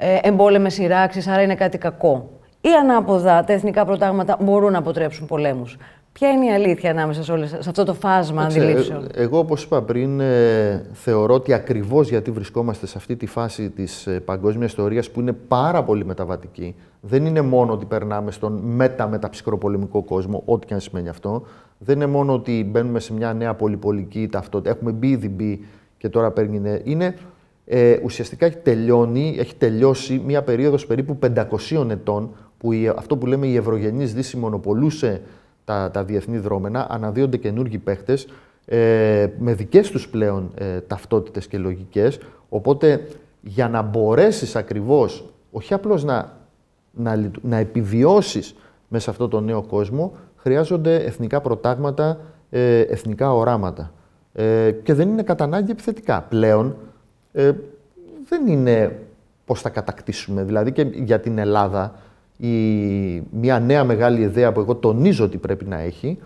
ε, εμπόλεμες σειράξεις, άρα είναι κάτι κακό. Ή ανάποδα, τα εθνικά προτάγματα μπορούν να αποτρέψουν πολέμους. Ποια είναι η αλήθεια ανάμεσα σε, όλες, σε αυτό το φάσμα ε, αντιλήψεων. εγώ, όπως είπα πριν, ε, θεωρώ ότι ακριβώς γιατί βρισκόμαστε σε αυτή τη φάση της παγκόσμια παγκόσμιας που είναι πάρα πολύ μεταβατική, δεν είναι μόνο ότι περνάμε στον μετα-μεταψυχροπολεμικό κόσμο, ό,τι και αν σημαίνει αυτό, δεν είναι μόνο ότι μπαίνουμε σε μια νέα πολυπολική ταυτότητα, έχουμε μπει ήδη μπει και τώρα παίρνει, είναι ε, ουσιαστικά έχει τελειώσει μία περίοδος περίπου 500 ετών που αυτό που λέμε η Ευρωγενής Δύση μονοπολούσε τα, τα διεθνή δρόμενα, αναδύονται καινούργιοι παίχτες ε, με δικές τους πλέον ε, ταυτότητες και λογικές, οπότε για να μπορέσεις ακριβώς, όχι απλώς να, να, επιβιώσεις μέσα σε αυτό το νέο κόσμο, χρειάζονται εθνικά προτάγματα, ε, εθνικά οράματα. Ε, και δεν είναι κατά ανάγκη επιθετικά πλέον. Ε, δεν είναι πώς θα κατακτήσουμε. Δηλαδή και για την Ελλάδα η, μια νέα μεγάλη ιδέα που εγώ τονίζω ότι πρέπει να έχει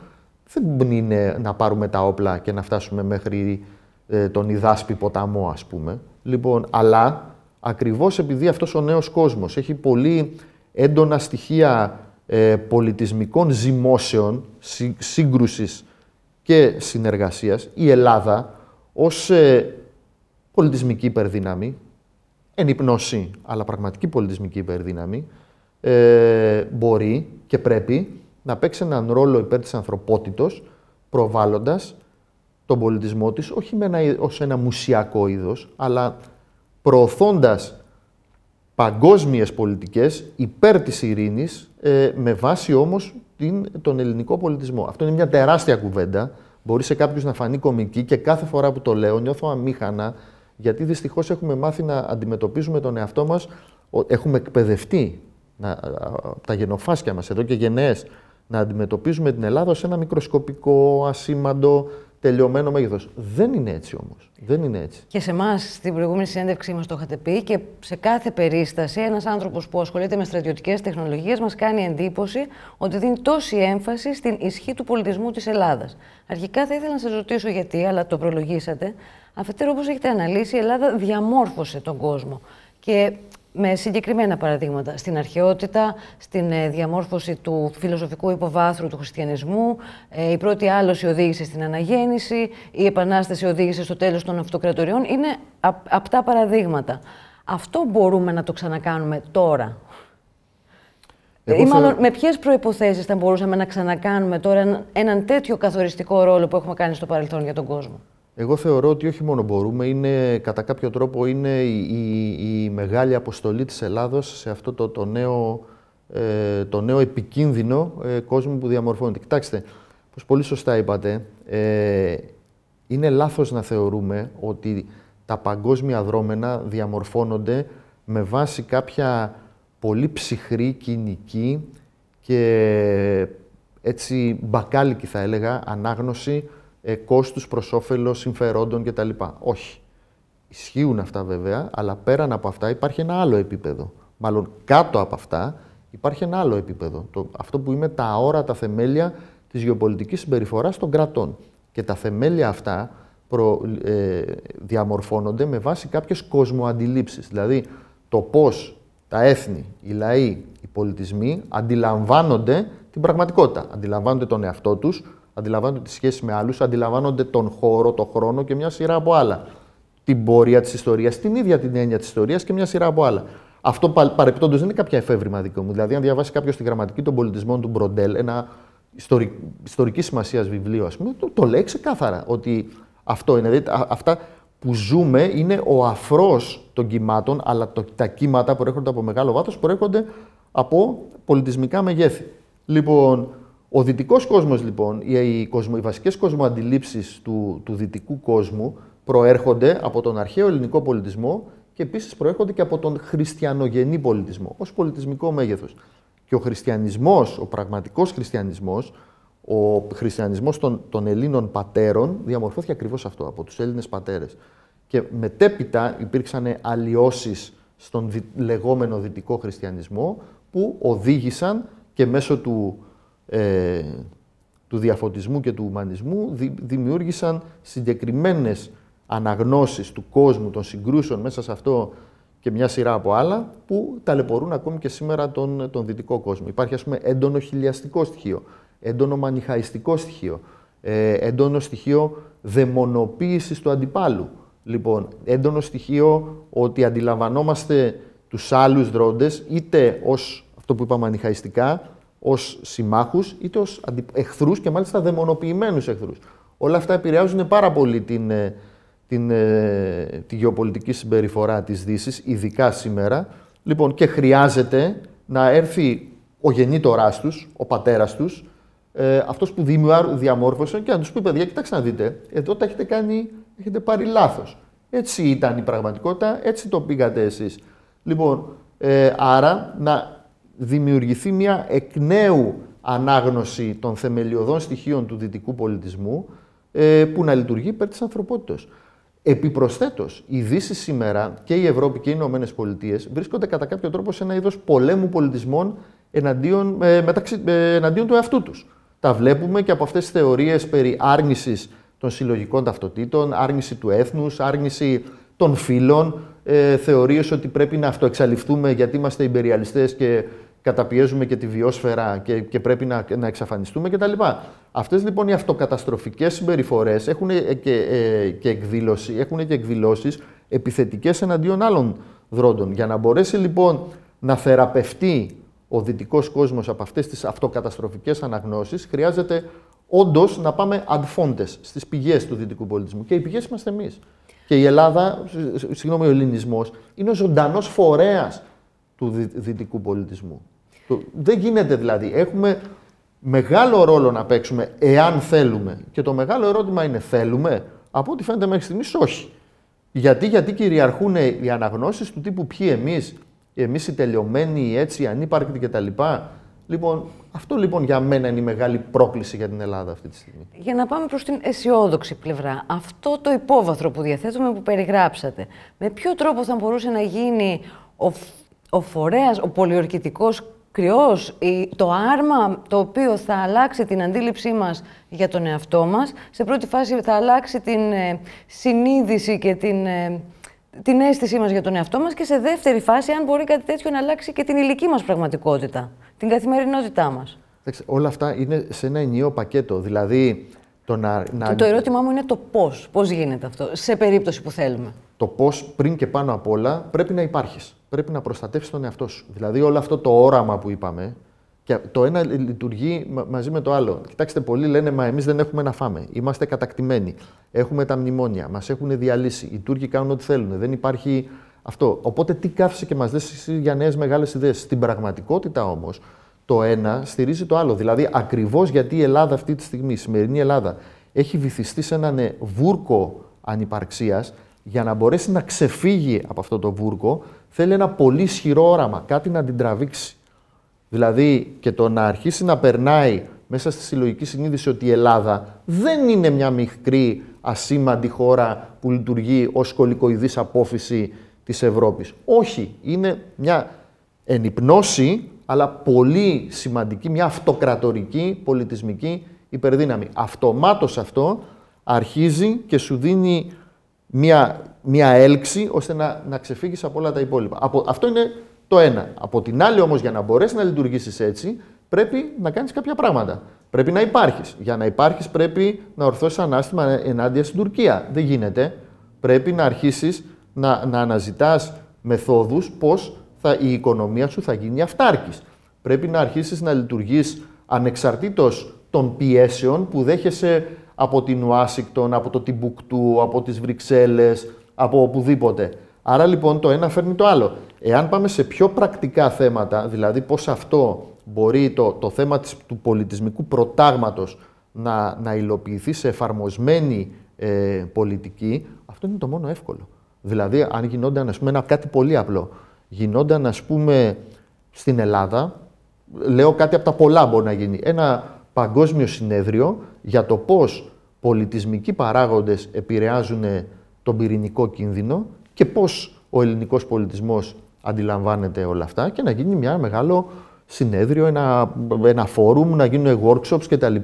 δεν είναι να πάρουμε τα όπλα και να φτάσουμε μέχρι ε, τον Ιδάσπη ποταμό ας πούμε. Λοιπόν, αλλά ακριβώς επειδή αυτός ο νέος κόσμος έχει πολύ έντονα στοιχεία ε, πολιτισμικών ζυμώσεων, σύγκρουσης και συνεργασίας, η Ελλάδα ως πολιτισμική υπερδύναμη, εν αλλά πραγματική πολιτισμική υπερδύναμη, ε, μπορεί και πρέπει να παίξει έναν ρόλο υπέρ της ανθρωπότητος, προβάλλοντας τον πολιτισμό της, όχι με ένα, ως ένα μουσιακό είδος, αλλά προωθώντας παγκόσμιες πολιτικές υπέρ της ειρήνης, ε, με βάση όμως την, τον ελληνικό πολιτισμό. Αυτό είναι μια τεράστια κουβέντα. Μπορεί σε κάποιους να φανεί κομική και κάθε φορά που το λέω νιώθω αμήχανα γιατί δυστυχώς έχουμε μάθει να αντιμετωπίζουμε τον εαυτό μας, έχουμε εκπαιδευτεί να, τα γενοφάσκια μας εδώ και γενναίες να αντιμετωπίζουμε την Ελλάδα σε ένα μικροσκοπικό, ασήμαντο, τελειωμένο μέγεθος. Δεν είναι έτσι όμως. Δεν είναι έτσι. Και σε εμάς, στην προηγούμενη συνέντευξή μας το είχατε πει και σε κάθε περίσταση, ένας άνθρωπος που ασχολείται με στρατιωτικές τεχνολογίες μας κάνει εντύπωση ότι δίνει τόση έμφαση στην ισχύ του πολιτισμού της Ελλάδας. Αρχικά θα ήθελα να σας ρωτήσω γιατί, αλλά το προλογίσατε. Αφετέρου, όπως έχετε αναλύσει, η Ελλάδα διαμόρφωσε τον κόσμο. Και με συγκεκριμένα παραδείγματα. Στην αρχαιότητα, στην ε, διαμόρφωση του φιλοσοφικού υποβάθρου του χριστιανισμού, ε, η πρώτη άλωση οδήγησε στην αναγέννηση, η επανάσταση οδήγησε στο τέλος των αυτοκρατοριών. Είναι απτά παραδείγματα. Αυτό μπορούμε να το ξανακάνουμε τώρα. Εγώ ή μάλλον με ποιες προποθέσει θα μπορούσαμε να ξανακάνουμε τώρα έναν τέτοιο καθοριστικό ρόλο που έχουμε κάνει στο παρελθόν για τον κόσμο. Εγώ θεωρώ ότι όχι μόνο μπορούμε, είναι, κατά κάποιο τρόπο είναι η, μεγάλη αποστολή της Ελλάδος σε αυτό το, το, νέο, ε, το νέο επικίνδυνο ε, κόσμο που διαμορφώνεται. Κοιτάξτε, πως πολύ σωστά είπατε, ε, είναι λάθος να θεωρούμε ότι τα παγκόσμια δρόμενα διαμορφώνονται με βάση κάποια πολύ ψυχρή, κοινική και έτσι μπακάλικη θα έλεγα ανάγνωση ε, κόστους προς όφελος συμφερόντων κτλ. Όχι. Ισχύουν αυτά βέβαια, αλλά πέραν από αυτά υπάρχει ένα άλλο επίπεδο. Μάλλον κάτω από αυτά υπάρχει ένα άλλο επίπεδο. Το, αυτό που είναι τα αόρατα θεμέλια της γεωπολιτικής συμπεριφοράς των κρατών. Και τα θεμέλια αυτά προ, ε, διαμορφώνονται με βάση κάποιες κοσμοαντιλήψεις. Δηλαδή το πώς τα έθνη, οι λαοί, οι πολιτισμοί αντιλαμβάνονται την πραγματικότητα. Αντιλαμβάνονται τον εαυτό τους, αντιλαμβάνονται τη σχέση με άλλους, αντιλαμβάνονται τον χώρο, τον χρόνο και μια σειρά από άλλα. Την πορεία της ιστορίας, την ίδια την έννοια της ιστορίας και μια σειρά από άλλα. Αυτό παρεπιπτόντως δεν είναι κάποια εφεύρημα δικό μου. Δηλαδή, αν διαβάσει κάποιος τη γραμματική των πολιτισμών του Μπροντέλ, ένα ιστορική, ιστορικής σημασίας βιβλίο, ας πούμε, το, το κάθαρα ότι αυτό είναι. Δηλαδή, αυτά που ζούμε είναι ο αφρός των κυμάτων, αλλά τα κύματα που προέρχονται από μεγάλο βάθος προέρχονται από πολιτισμικά μεγέθη. Λοιπόν, ο δυτικός κόσμος, λοιπόν, οι, οι, κοσμο, οι βασικές κοσμοαντιλήψεις του, του δυτικού κόσμου προέρχονται από τον αρχαίο ελληνικό πολιτισμό και επίσης προέρχονται και από τον χριστιανογενή πολιτισμό, ως πολιτισμικό μέγεθος. Και ο χριστιανισμός, ο πραγματικός χριστιανισμός, ο χριστιανισμός των, των Ελλήνων πατέρων, διαμορφώθηκε ακριβώς αυτό, από τους Έλληνες πατέρες. Και μετέπειτα υπήρξαν αλλοιώσεις στον λεγόμενο δυτικό χριστιανισμό που οδήγησαν και μέσω του ε, του διαφωτισμού και του ουμανισμού δημιούργησαν συγκεκριμένες αναγνώσεις του κόσμου, των συγκρούσεων μέσα σε αυτό και μια σειρά από άλλα που ταλαιπωρούν ακόμη και σήμερα τον, τον δυτικό κόσμο. Υπάρχει ας πούμε έντονο χιλιαστικό στοιχείο, έντονο μανιχαϊστικό στοιχείο, ε, έντονο στοιχείο δαιμονοποίησης του αντιπάλου. Λοιπόν, έντονο στοιχείο ότι αντιλαμβανόμαστε τους άλλους δρόντες είτε ως αυτό που είπαμε ανιχαϊστικά, ως συμμάχους είτε ω εχθρούς και μάλιστα δαιμονοποιημένους εχθρούς. Όλα αυτά επηρεάζουν πάρα πολύ την, ε, την, ε, τη γεωπολιτική συμπεριφορά της δύσης, ειδικά σήμερα. Λοιπόν, και χρειάζεται να έρθει ο γεννήτοράς τους, ο πατέρας τους, ε, αυτός που διαμόρφωσε και να τους πει, παιδιά, κοιτάξτε να δείτε, εδώ τα έχετε κάνει, έχετε πάρει λάθος. Έτσι ήταν η πραγματικότητα, έτσι το πήγατε εσείς. Λοιπόν, ε, άρα να δημιουργηθεί μια εκ νέου ανάγνωση των θεμελιωδών στοιχείων του δυτικού πολιτισμού ε, που να λειτουργεί υπέρ της ανθρωπότητας. Επιπροσθέτως, η Δύση σήμερα και η Ευρώπη και οι Ηνωμένες Πολιτείες βρίσκονται κατά κάποιο τρόπο σε ένα είδος πολέμου πολιτισμών εναντίον, ε, μεταξύ, ε, του εαυτού τους. Τα βλέπουμε και από αυτές τις θεωρίες περί άρνησης των συλλογικών ταυτοτήτων, άρνηση του έθνους, άρνηση των φύλων, ε, ότι πρέπει να αυτοεξαλειφθούμε γιατί είμαστε υπεριαλιστές και καταπιέζουμε και τη βιόσφαιρα και, και πρέπει να, να εξαφανιστούμε κτλ. Αυτές λοιπόν οι αυτοκαταστροφικές συμπεριφορές έχουν ε, και, ε, και, έχουν και εκδηλώσεις επιθετικές εναντίον άλλων δρόντων. Για να μπορέσει λοιπόν να θεραπευτεί ο δυτικός κόσμος από αυτές τις αυτοκαταστροφικές αναγνώσεις, χρειάζεται όντως να πάμε fontes στις πηγές του δυτικού πολιτισμού. Και οι πηγές είμαστε εμείς. Και η Ελλάδα, συγγνώμη, ο ελληνισμός είναι ο ζωντανός φορέας του δυτικού πολιτισμού. Δεν γίνεται δηλαδή. Έχουμε μεγάλο ρόλο να παίξουμε εάν θέλουμε. Και το μεγάλο ερώτημα είναι θέλουμε. Από ό,τι φαίνεται μέχρι στιγμής όχι. Γιατί, γιατί κυριαρχούν οι αναγνώσεις του τύπου ποιοι εμείς, εμείς οι τελειωμένοι, οι έτσι, οι ανύπαρκτοι κτλ. Λοιπόν, αυτό λοιπόν για μένα είναι η μεγάλη πρόκληση για την Ελλάδα αυτή τη στιγμή. Για να πάμε προς την αισιόδοξη πλευρά, αυτό το υπόβαθρο που διαθέτουμε που περιγράψατε, με ποιο τρόπο θα μπορούσε να γίνει ο, ο ο πολιορκητικός κρυός, το άρμα το οποίο θα αλλάξει την αντίληψή μας για τον εαυτό μας, σε πρώτη φάση θα αλλάξει την ε, συνείδηση και την, ε, την αίσθησή μας για τον εαυτό μας και σε δεύτερη φάση, αν μπορεί κάτι τέτοιο να αλλάξει και την ηλική μας πραγματικότητα, την καθημερινότητά μας. Όλα αυτά είναι σε ένα ενιαίο πακέτο. Δηλαδή, το, το, ερώτημά μου είναι το πώς. Πώς γίνεται αυτό, σε περίπτωση που θέλουμε. Το πώς πριν και πάνω απ' όλα πρέπει να υπάρχεις. Πρέπει να προστατεύσεις τον εαυτό σου. Δηλαδή, όλο αυτό το όραμα που είπαμε, και το ένα λειτουργεί μαζί με το άλλο. Κοιτάξτε, πολλοί λένε Μα εμείς δεν έχουμε να φάμε. Είμαστε κατακτημένοι. Έχουμε τα μνημόνια. Μας έχουν διαλύσει. Οι Τούρκοι κάνουν ό,τι θέλουν. Δεν υπάρχει αυτό. Οπότε, τι κάθισε και μας λε για νέες μεγάλες ιδέες. Στην πραγματικότητα όμως, το ένα στηρίζει το άλλο. Δηλαδή, ακριβώς γιατί η Ελλάδα αυτή τη στιγμή, η σημερινή Ελλάδα, έχει βυθιστεί σε έναν ε, βούρκο ανυπαρξίας, για να μπορέσει να ξεφύγει από αυτό το βούρκο, θέλει ένα πολύ ισχυρό όραμα, κάτι να την τραβήξει. Δηλαδή, και το να αρχίσει να περνάει μέσα στη συλλογική συνείδηση ότι η Ελλάδα δεν είναι μια μικρή, ασήμαντη χώρα που λειτουργεί ως κολικοειδής απόφυση της Ευρώπης. Όχι, είναι μια ενυπνώση αλλά πολύ σημαντική, μια αυτοκρατορική πολιτισμική υπερδύναμη. Αυτομάτως αυτό αρχίζει και σου δίνει μια, μια έλξη ώστε να, να ξεφύγεις από όλα τα υπόλοιπα. Από, αυτό είναι το ένα. Από την άλλη όμως για να μπορέσεις να λειτουργήσεις έτσι πρέπει να κάνεις κάποια πράγματα. Πρέπει να υπάρχεις. Για να υπάρχεις πρέπει να ορθώσεις ανάστημα ενάντια στην Τουρκία. Δεν γίνεται. Πρέπει να αρχίσεις να, να αναζητάς μεθόδους πώς θα, η οικονομία σου θα γίνει αυτάρκης. Πρέπει να αρχίσεις να λειτουργείς ανεξαρτήτως των πιέσεων που δέχεσαι από την Ουάσιγκτον, από το Τιμπουκτού, από τις Βρυξέλλες, από οπουδήποτε. Άρα λοιπόν το ένα φέρνει το άλλο. Εάν πάμε σε πιο πρακτικά θέματα, δηλαδή πώς αυτό μπορεί το, το θέμα της, του πολιτισμικού προτάγματος να, να υλοποιηθεί σε εφαρμοσμένη ε, πολιτική, αυτό είναι το μόνο εύκολο. Δηλαδή, αν γινόταν κάτι πολύ απλό, γινόταν ας πούμε στην Ελλάδα, λέω κάτι από τα πολλά μπορεί να γίνει, ένα παγκόσμιο συνέδριο για το πώς πολιτισμικοί παράγοντες επηρεάζουν τον πυρηνικό κίνδυνο και πώς ο ελληνικός πολιτισμός αντιλαμβάνεται όλα αυτά και να γίνει μια μεγάλο συνέδριο, ένα, ένα φόρουμ, να γίνουν workshops κτλ.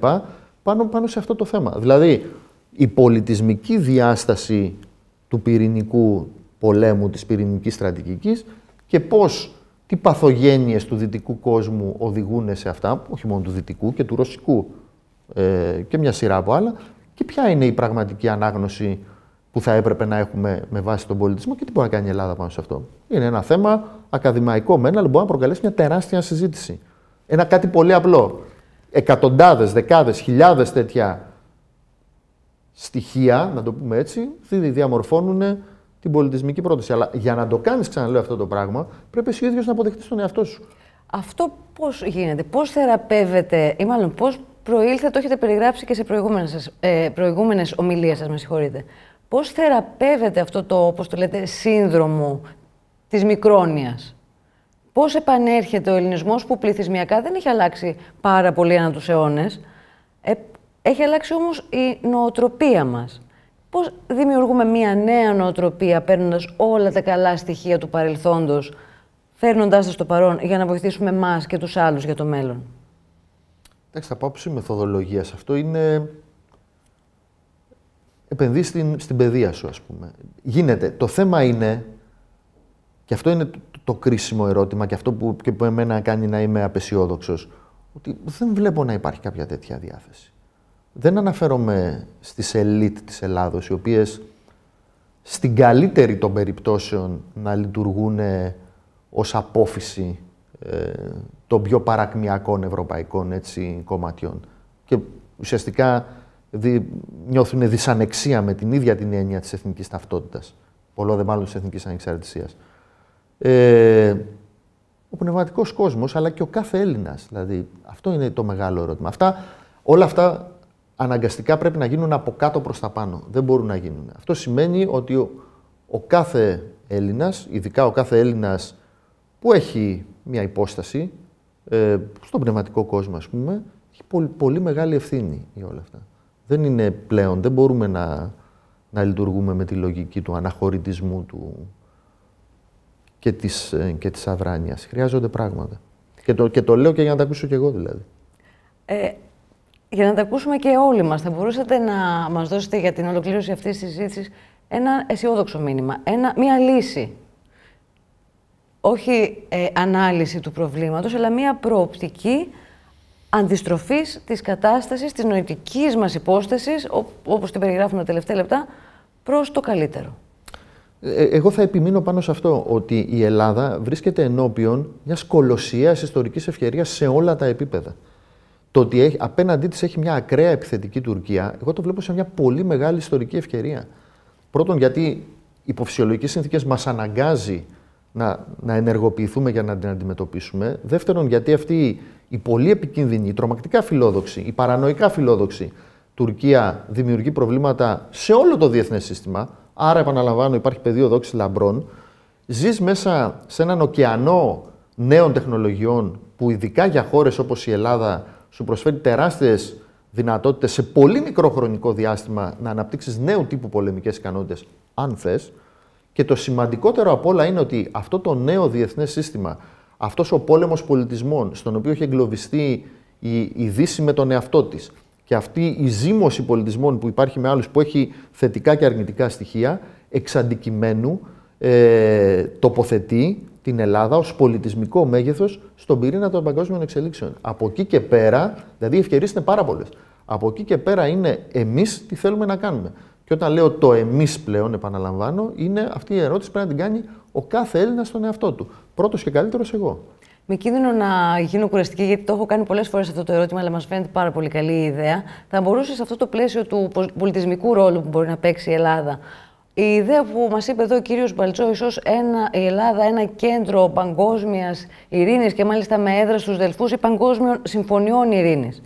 Πάνω, πάνω σε αυτό το θέμα. Δηλαδή, η πολιτισμική διάσταση του πυρηνικού πολέμου, της πυρηνικής στρατηγικής, και πώς, τι παθογένειες του δυτικού κόσμου οδηγούν σε αυτά, όχι μόνο του δυτικού και του ρωσικού ε, και μια σειρά από άλλα, και ποια είναι η πραγματική ανάγνωση που θα έπρεπε να έχουμε με βάση τον πολιτισμό και τι μπορεί να κάνει η Ελλάδα πάνω σε αυτό. Είναι ένα θέμα ακαδημαϊκό μένα, αλλά μπορεί να προκαλέσει μια τεράστια συζήτηση. Ένα κάτι πολύ απλό. Εκατοντάδες, δεκάδες, χιλιάδες τέτοια στοιχεία, να το πούμε έτσι, διαμορφώνουν την πολιτισμική πρόταση. Αλλά για να το κάνεις, ξαναλέω αυτό το πράγμα, πρέπει εσύ ο ίδιος να αποδεχτείς τον εαυτό σου. Αυτό πώς γίνεται, πώς θεραπεύεται, ή μάλλον πώς προήλθε, το έχετε περιγράψει και σε προηγούμενες ε, ομιλίες σας, με συγχωρείτε. Πώς θεραπεύεται αυτό το, όπως το λέτε, σύνδρομο της μικρόνοιας. Πώς επανέρχεται ο ελληνισμός που πληθυσμιακά δεν έχει αλλάξει πάρα πολύ ανά τους αιώνες. Ε, έχει αλλάξει όμως η νοοτροπία μας. Πώς δημιουργούμε μία νέα νοοτροπία παίρνοντας όλα τα καλά στοιχεία του παρελθόντος, φέρνοντάς τα στο παρόν για να βοηθήσουμε εμά και τους άλλους για το μέλλον. Εντάξει, από άποψη μεθοδολογία αυτό είναι επενδύει στην, στην παιδεία σου, ας πούμε. Γίνεται. Το θέμα είναι, και αυτό είναι το, κρίσιμο ερώτημα και αυτό που, που εμένα κάνει να είμαι απεσιόδοξος, ότι δεν βλέπω να υπάρχει κάποια τέτοια διάθεση δεν αναφέρομαι στις ελίτ της Ελλάδος, οι οποίες στην καλύτερη των περιπτώσεων να λειτουργούν ως απόφυση ε, των πιο παρακμιακών ευρωπαϊκών έτσι, κομματιών. Και ουσιαστικά δι, νιώθουν δυσανεξία με την ίδια την έννοια της εθνικής ταυτότητας. Πολλό δε μάλλον της εθνικής ανεξαρτησίας. Ε, ο πνευματικός κόσμος, αλλά και ο κάθε Έλληνας. Δηλαδή, αυτό είναι το μεγάλο ερώτημα. Αυτά, όλα αυτά αναγκαστικά πρέπει να γίνουν από κάτω προς τα πάνω. Δεν μπορούν να γίνουν. Αυτό σημαίνει ότι ο, κάθε Έλληνας, ειδικά ο κάθε Έλληνας που έχει μια υπόσταση, ε, στον πνευματικό κόσμο ας πούμε, έχει πολύ, πολύ μεγάλη ευθύνη για όλα αυτά. Δεν είναι πλέον, δεν μπορούμε να, να λειτουργούμε με τη λογική του αναχωρητισμού του και της, ε, και της Χρειάζονται πράγματα. Και το, και το λέω και για να τα ακούσω κι εγώ δηλαδή. Ε, για να τα ακούσουμε και όλοι μας. Θα μπορούσατε να μας δώσετε για την ολοκλήρωση αυτής της συζήτησης ένα αισιόδοξο μήνυμα, ένα, μία λύση. Όχι ε, ανάλυση του προβλήματος, αλλά μία προοπτική αντιστροφής της κατάστασης, της νοητικής μας υπόστασης, όπως την περιγράφουμε τα τελευταία λεπτά, προς το καλύτερο. Ε, εγώ θα επιμείνω πάνω σε αυτό, ότι η Ελλάδα βρίσκεται ενώπιον μιας κολοσσίας ιστορικής ευκαιρίας σε όλα τα επίπεδα. Το ότι έχει, απέναντί της έχει μια ακραία επιθετική Τουρκία, εγώ το βλέπω σε μια πολύ μεγάλη ιστορική ευκαιρία. Πρώτον, γιατί φυσιολογικέ συνθήκες μας αναγκάζει να, να ενεργοποιηθούμε για να την αντιμετωπίσουμε. Δεύτερον, γιατί αυτή η πολύ επικίνδυνη, η τρομακτικά φιλόδοξη, η παρανοϊκά φιλόδοξη Τουρκία δημιουργεί προβλήματα σε όλο το διεθνές σύστημα. Άρα, επαναλαμβάνω, υπάρχει πεδίο δόξης λαμπρών. Ζεις μέσα σε έναν ωκεανό νέων τεχνολογιών που ειδικά για χώρες όπως η Ελλάδα σου προσφέρει τεράστιες δυνατότητες σε πολύ μικρό χρονικό διάστημα να αναπτύξεις νέου τύπου πολεμικές ικανότητες, αν θες. Και το σημαντικότερο απ' όλα είναι ότι αυτό το νέο διεθνές σύστημα, αυτός ο πόλεμος πολιτισμών, στον οποίο έχει εγκλωβιστεί η, η Δύση με τον εαυτό της και αυτή η ζήμωση πολιτισμών που υπάρχει με άλλους που έχει θετικά και αρνητικά στοιχεία, εξ ε, τοποθετεί την Ελλάδα ως πολιτισμικό μέγεθος στον πυρήνα των παγκόσμιων εξελίξεων. Από εκεί και πέρα, δηλαδή οι ευκαιρίες είναι πάρα πολλές. Από εκεί και πέρα είναι εμείς τι θέλουμε να κάνουμε. Και όταν λέω το εμείς πλέον, επαναλαμβάνω, είναι αυτή η ερώτηση πρέπει να την κάνει ο κάθε Έλληνας στον εαυτό του. Πρώτος και καλύτερος εγώ. Με κίνδυνο να γίνω κουραστική, γιατί το έχω κάνει πολλές φορές αυτό το ερώτημα, αλλά μας φαίνεται πάρα πολύ καλή η ιδέα. Θα μπορούσε σε αυτό το πλαίσιο του πολιτισμικού ρόλου που μπορεί να παίξει η Ελλάδα, η ιδέα που μας είπε εδώ ο κύριος Μπαλτσόης ως ένα, η Ελλάδα ένα κέντρο παγκόσμιας ειρήνης και μάλιστα με έδρα στους Δελφούς ή παγκόσμιων συμφωνιών ειρήνης.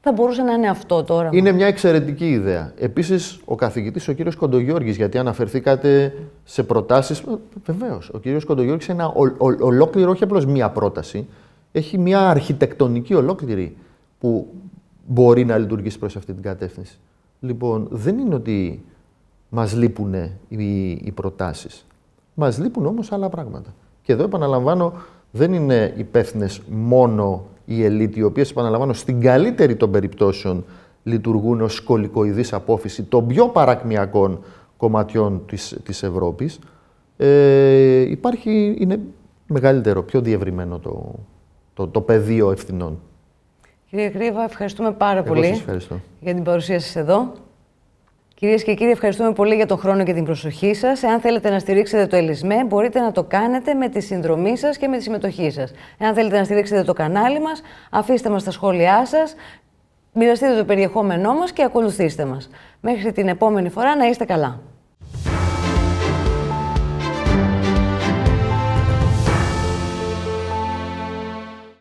Θα μπορούσε να είναι αυτό τώρα. Είναι μια εξαιρετική ιδέα. Επίσης, ο καθηγητής, ο κύριος Κοντογιώργης, γιατί αναφερθήκατε σε προτάσεις. Ε, Βεβαίως, ο κύριος Κοντογιώργης ένα ο, ο, ολόκληρο, όχι απλώς μία πρόταση. Έχει μία αρχιτεκτονική ολόκληρη που μπορεί να λειτουργήσει προς αυτή την κατεύθυνση. Λοιπόν, δεν είναι ότι μας λείπουν οι, οι προτάσεις. Μας λείπουν όμως άλλα πράγματα. Και εδώ επαναλαμβάνω, δεν είναι υπεύθυνες μόνο οι ελίτ, οι οποίες, επαναλαμβάνω, στην καλύτερη των περιπτώσεων λειτουργούν ως σκολικοειδής απόφυση των πιο παρακμιακών κομματιών της, της Ευρώπης, ε, υπάρχει, είναι μεγαλύτερο, πιο διευρυμένο το, το, το πεδίο ευθυνών. Κύριε Κρύβα, ευχαριστούμε πάρα Εγώ πολύ για την παρουσία σας εδώ. Κυρίες και κύριοι, ευχαριστούμε πολύ για τον χρόνο και την προσοχή σας. Εάν θέλετε να στηρίξετε το Ελισμέ, μπορείτε να το κάνετε με τη συνδρομή σας και με τη συμμετοχή σας. Εάν θέλετε να στηρίξετε το κανάλι μας, αφήστε μας τα σχόλιά σας, μοιραστείτε το περιεχόμενό μας και ακολουθήστε μας. Μέχρι την επόμενη φορά να είστε καλά.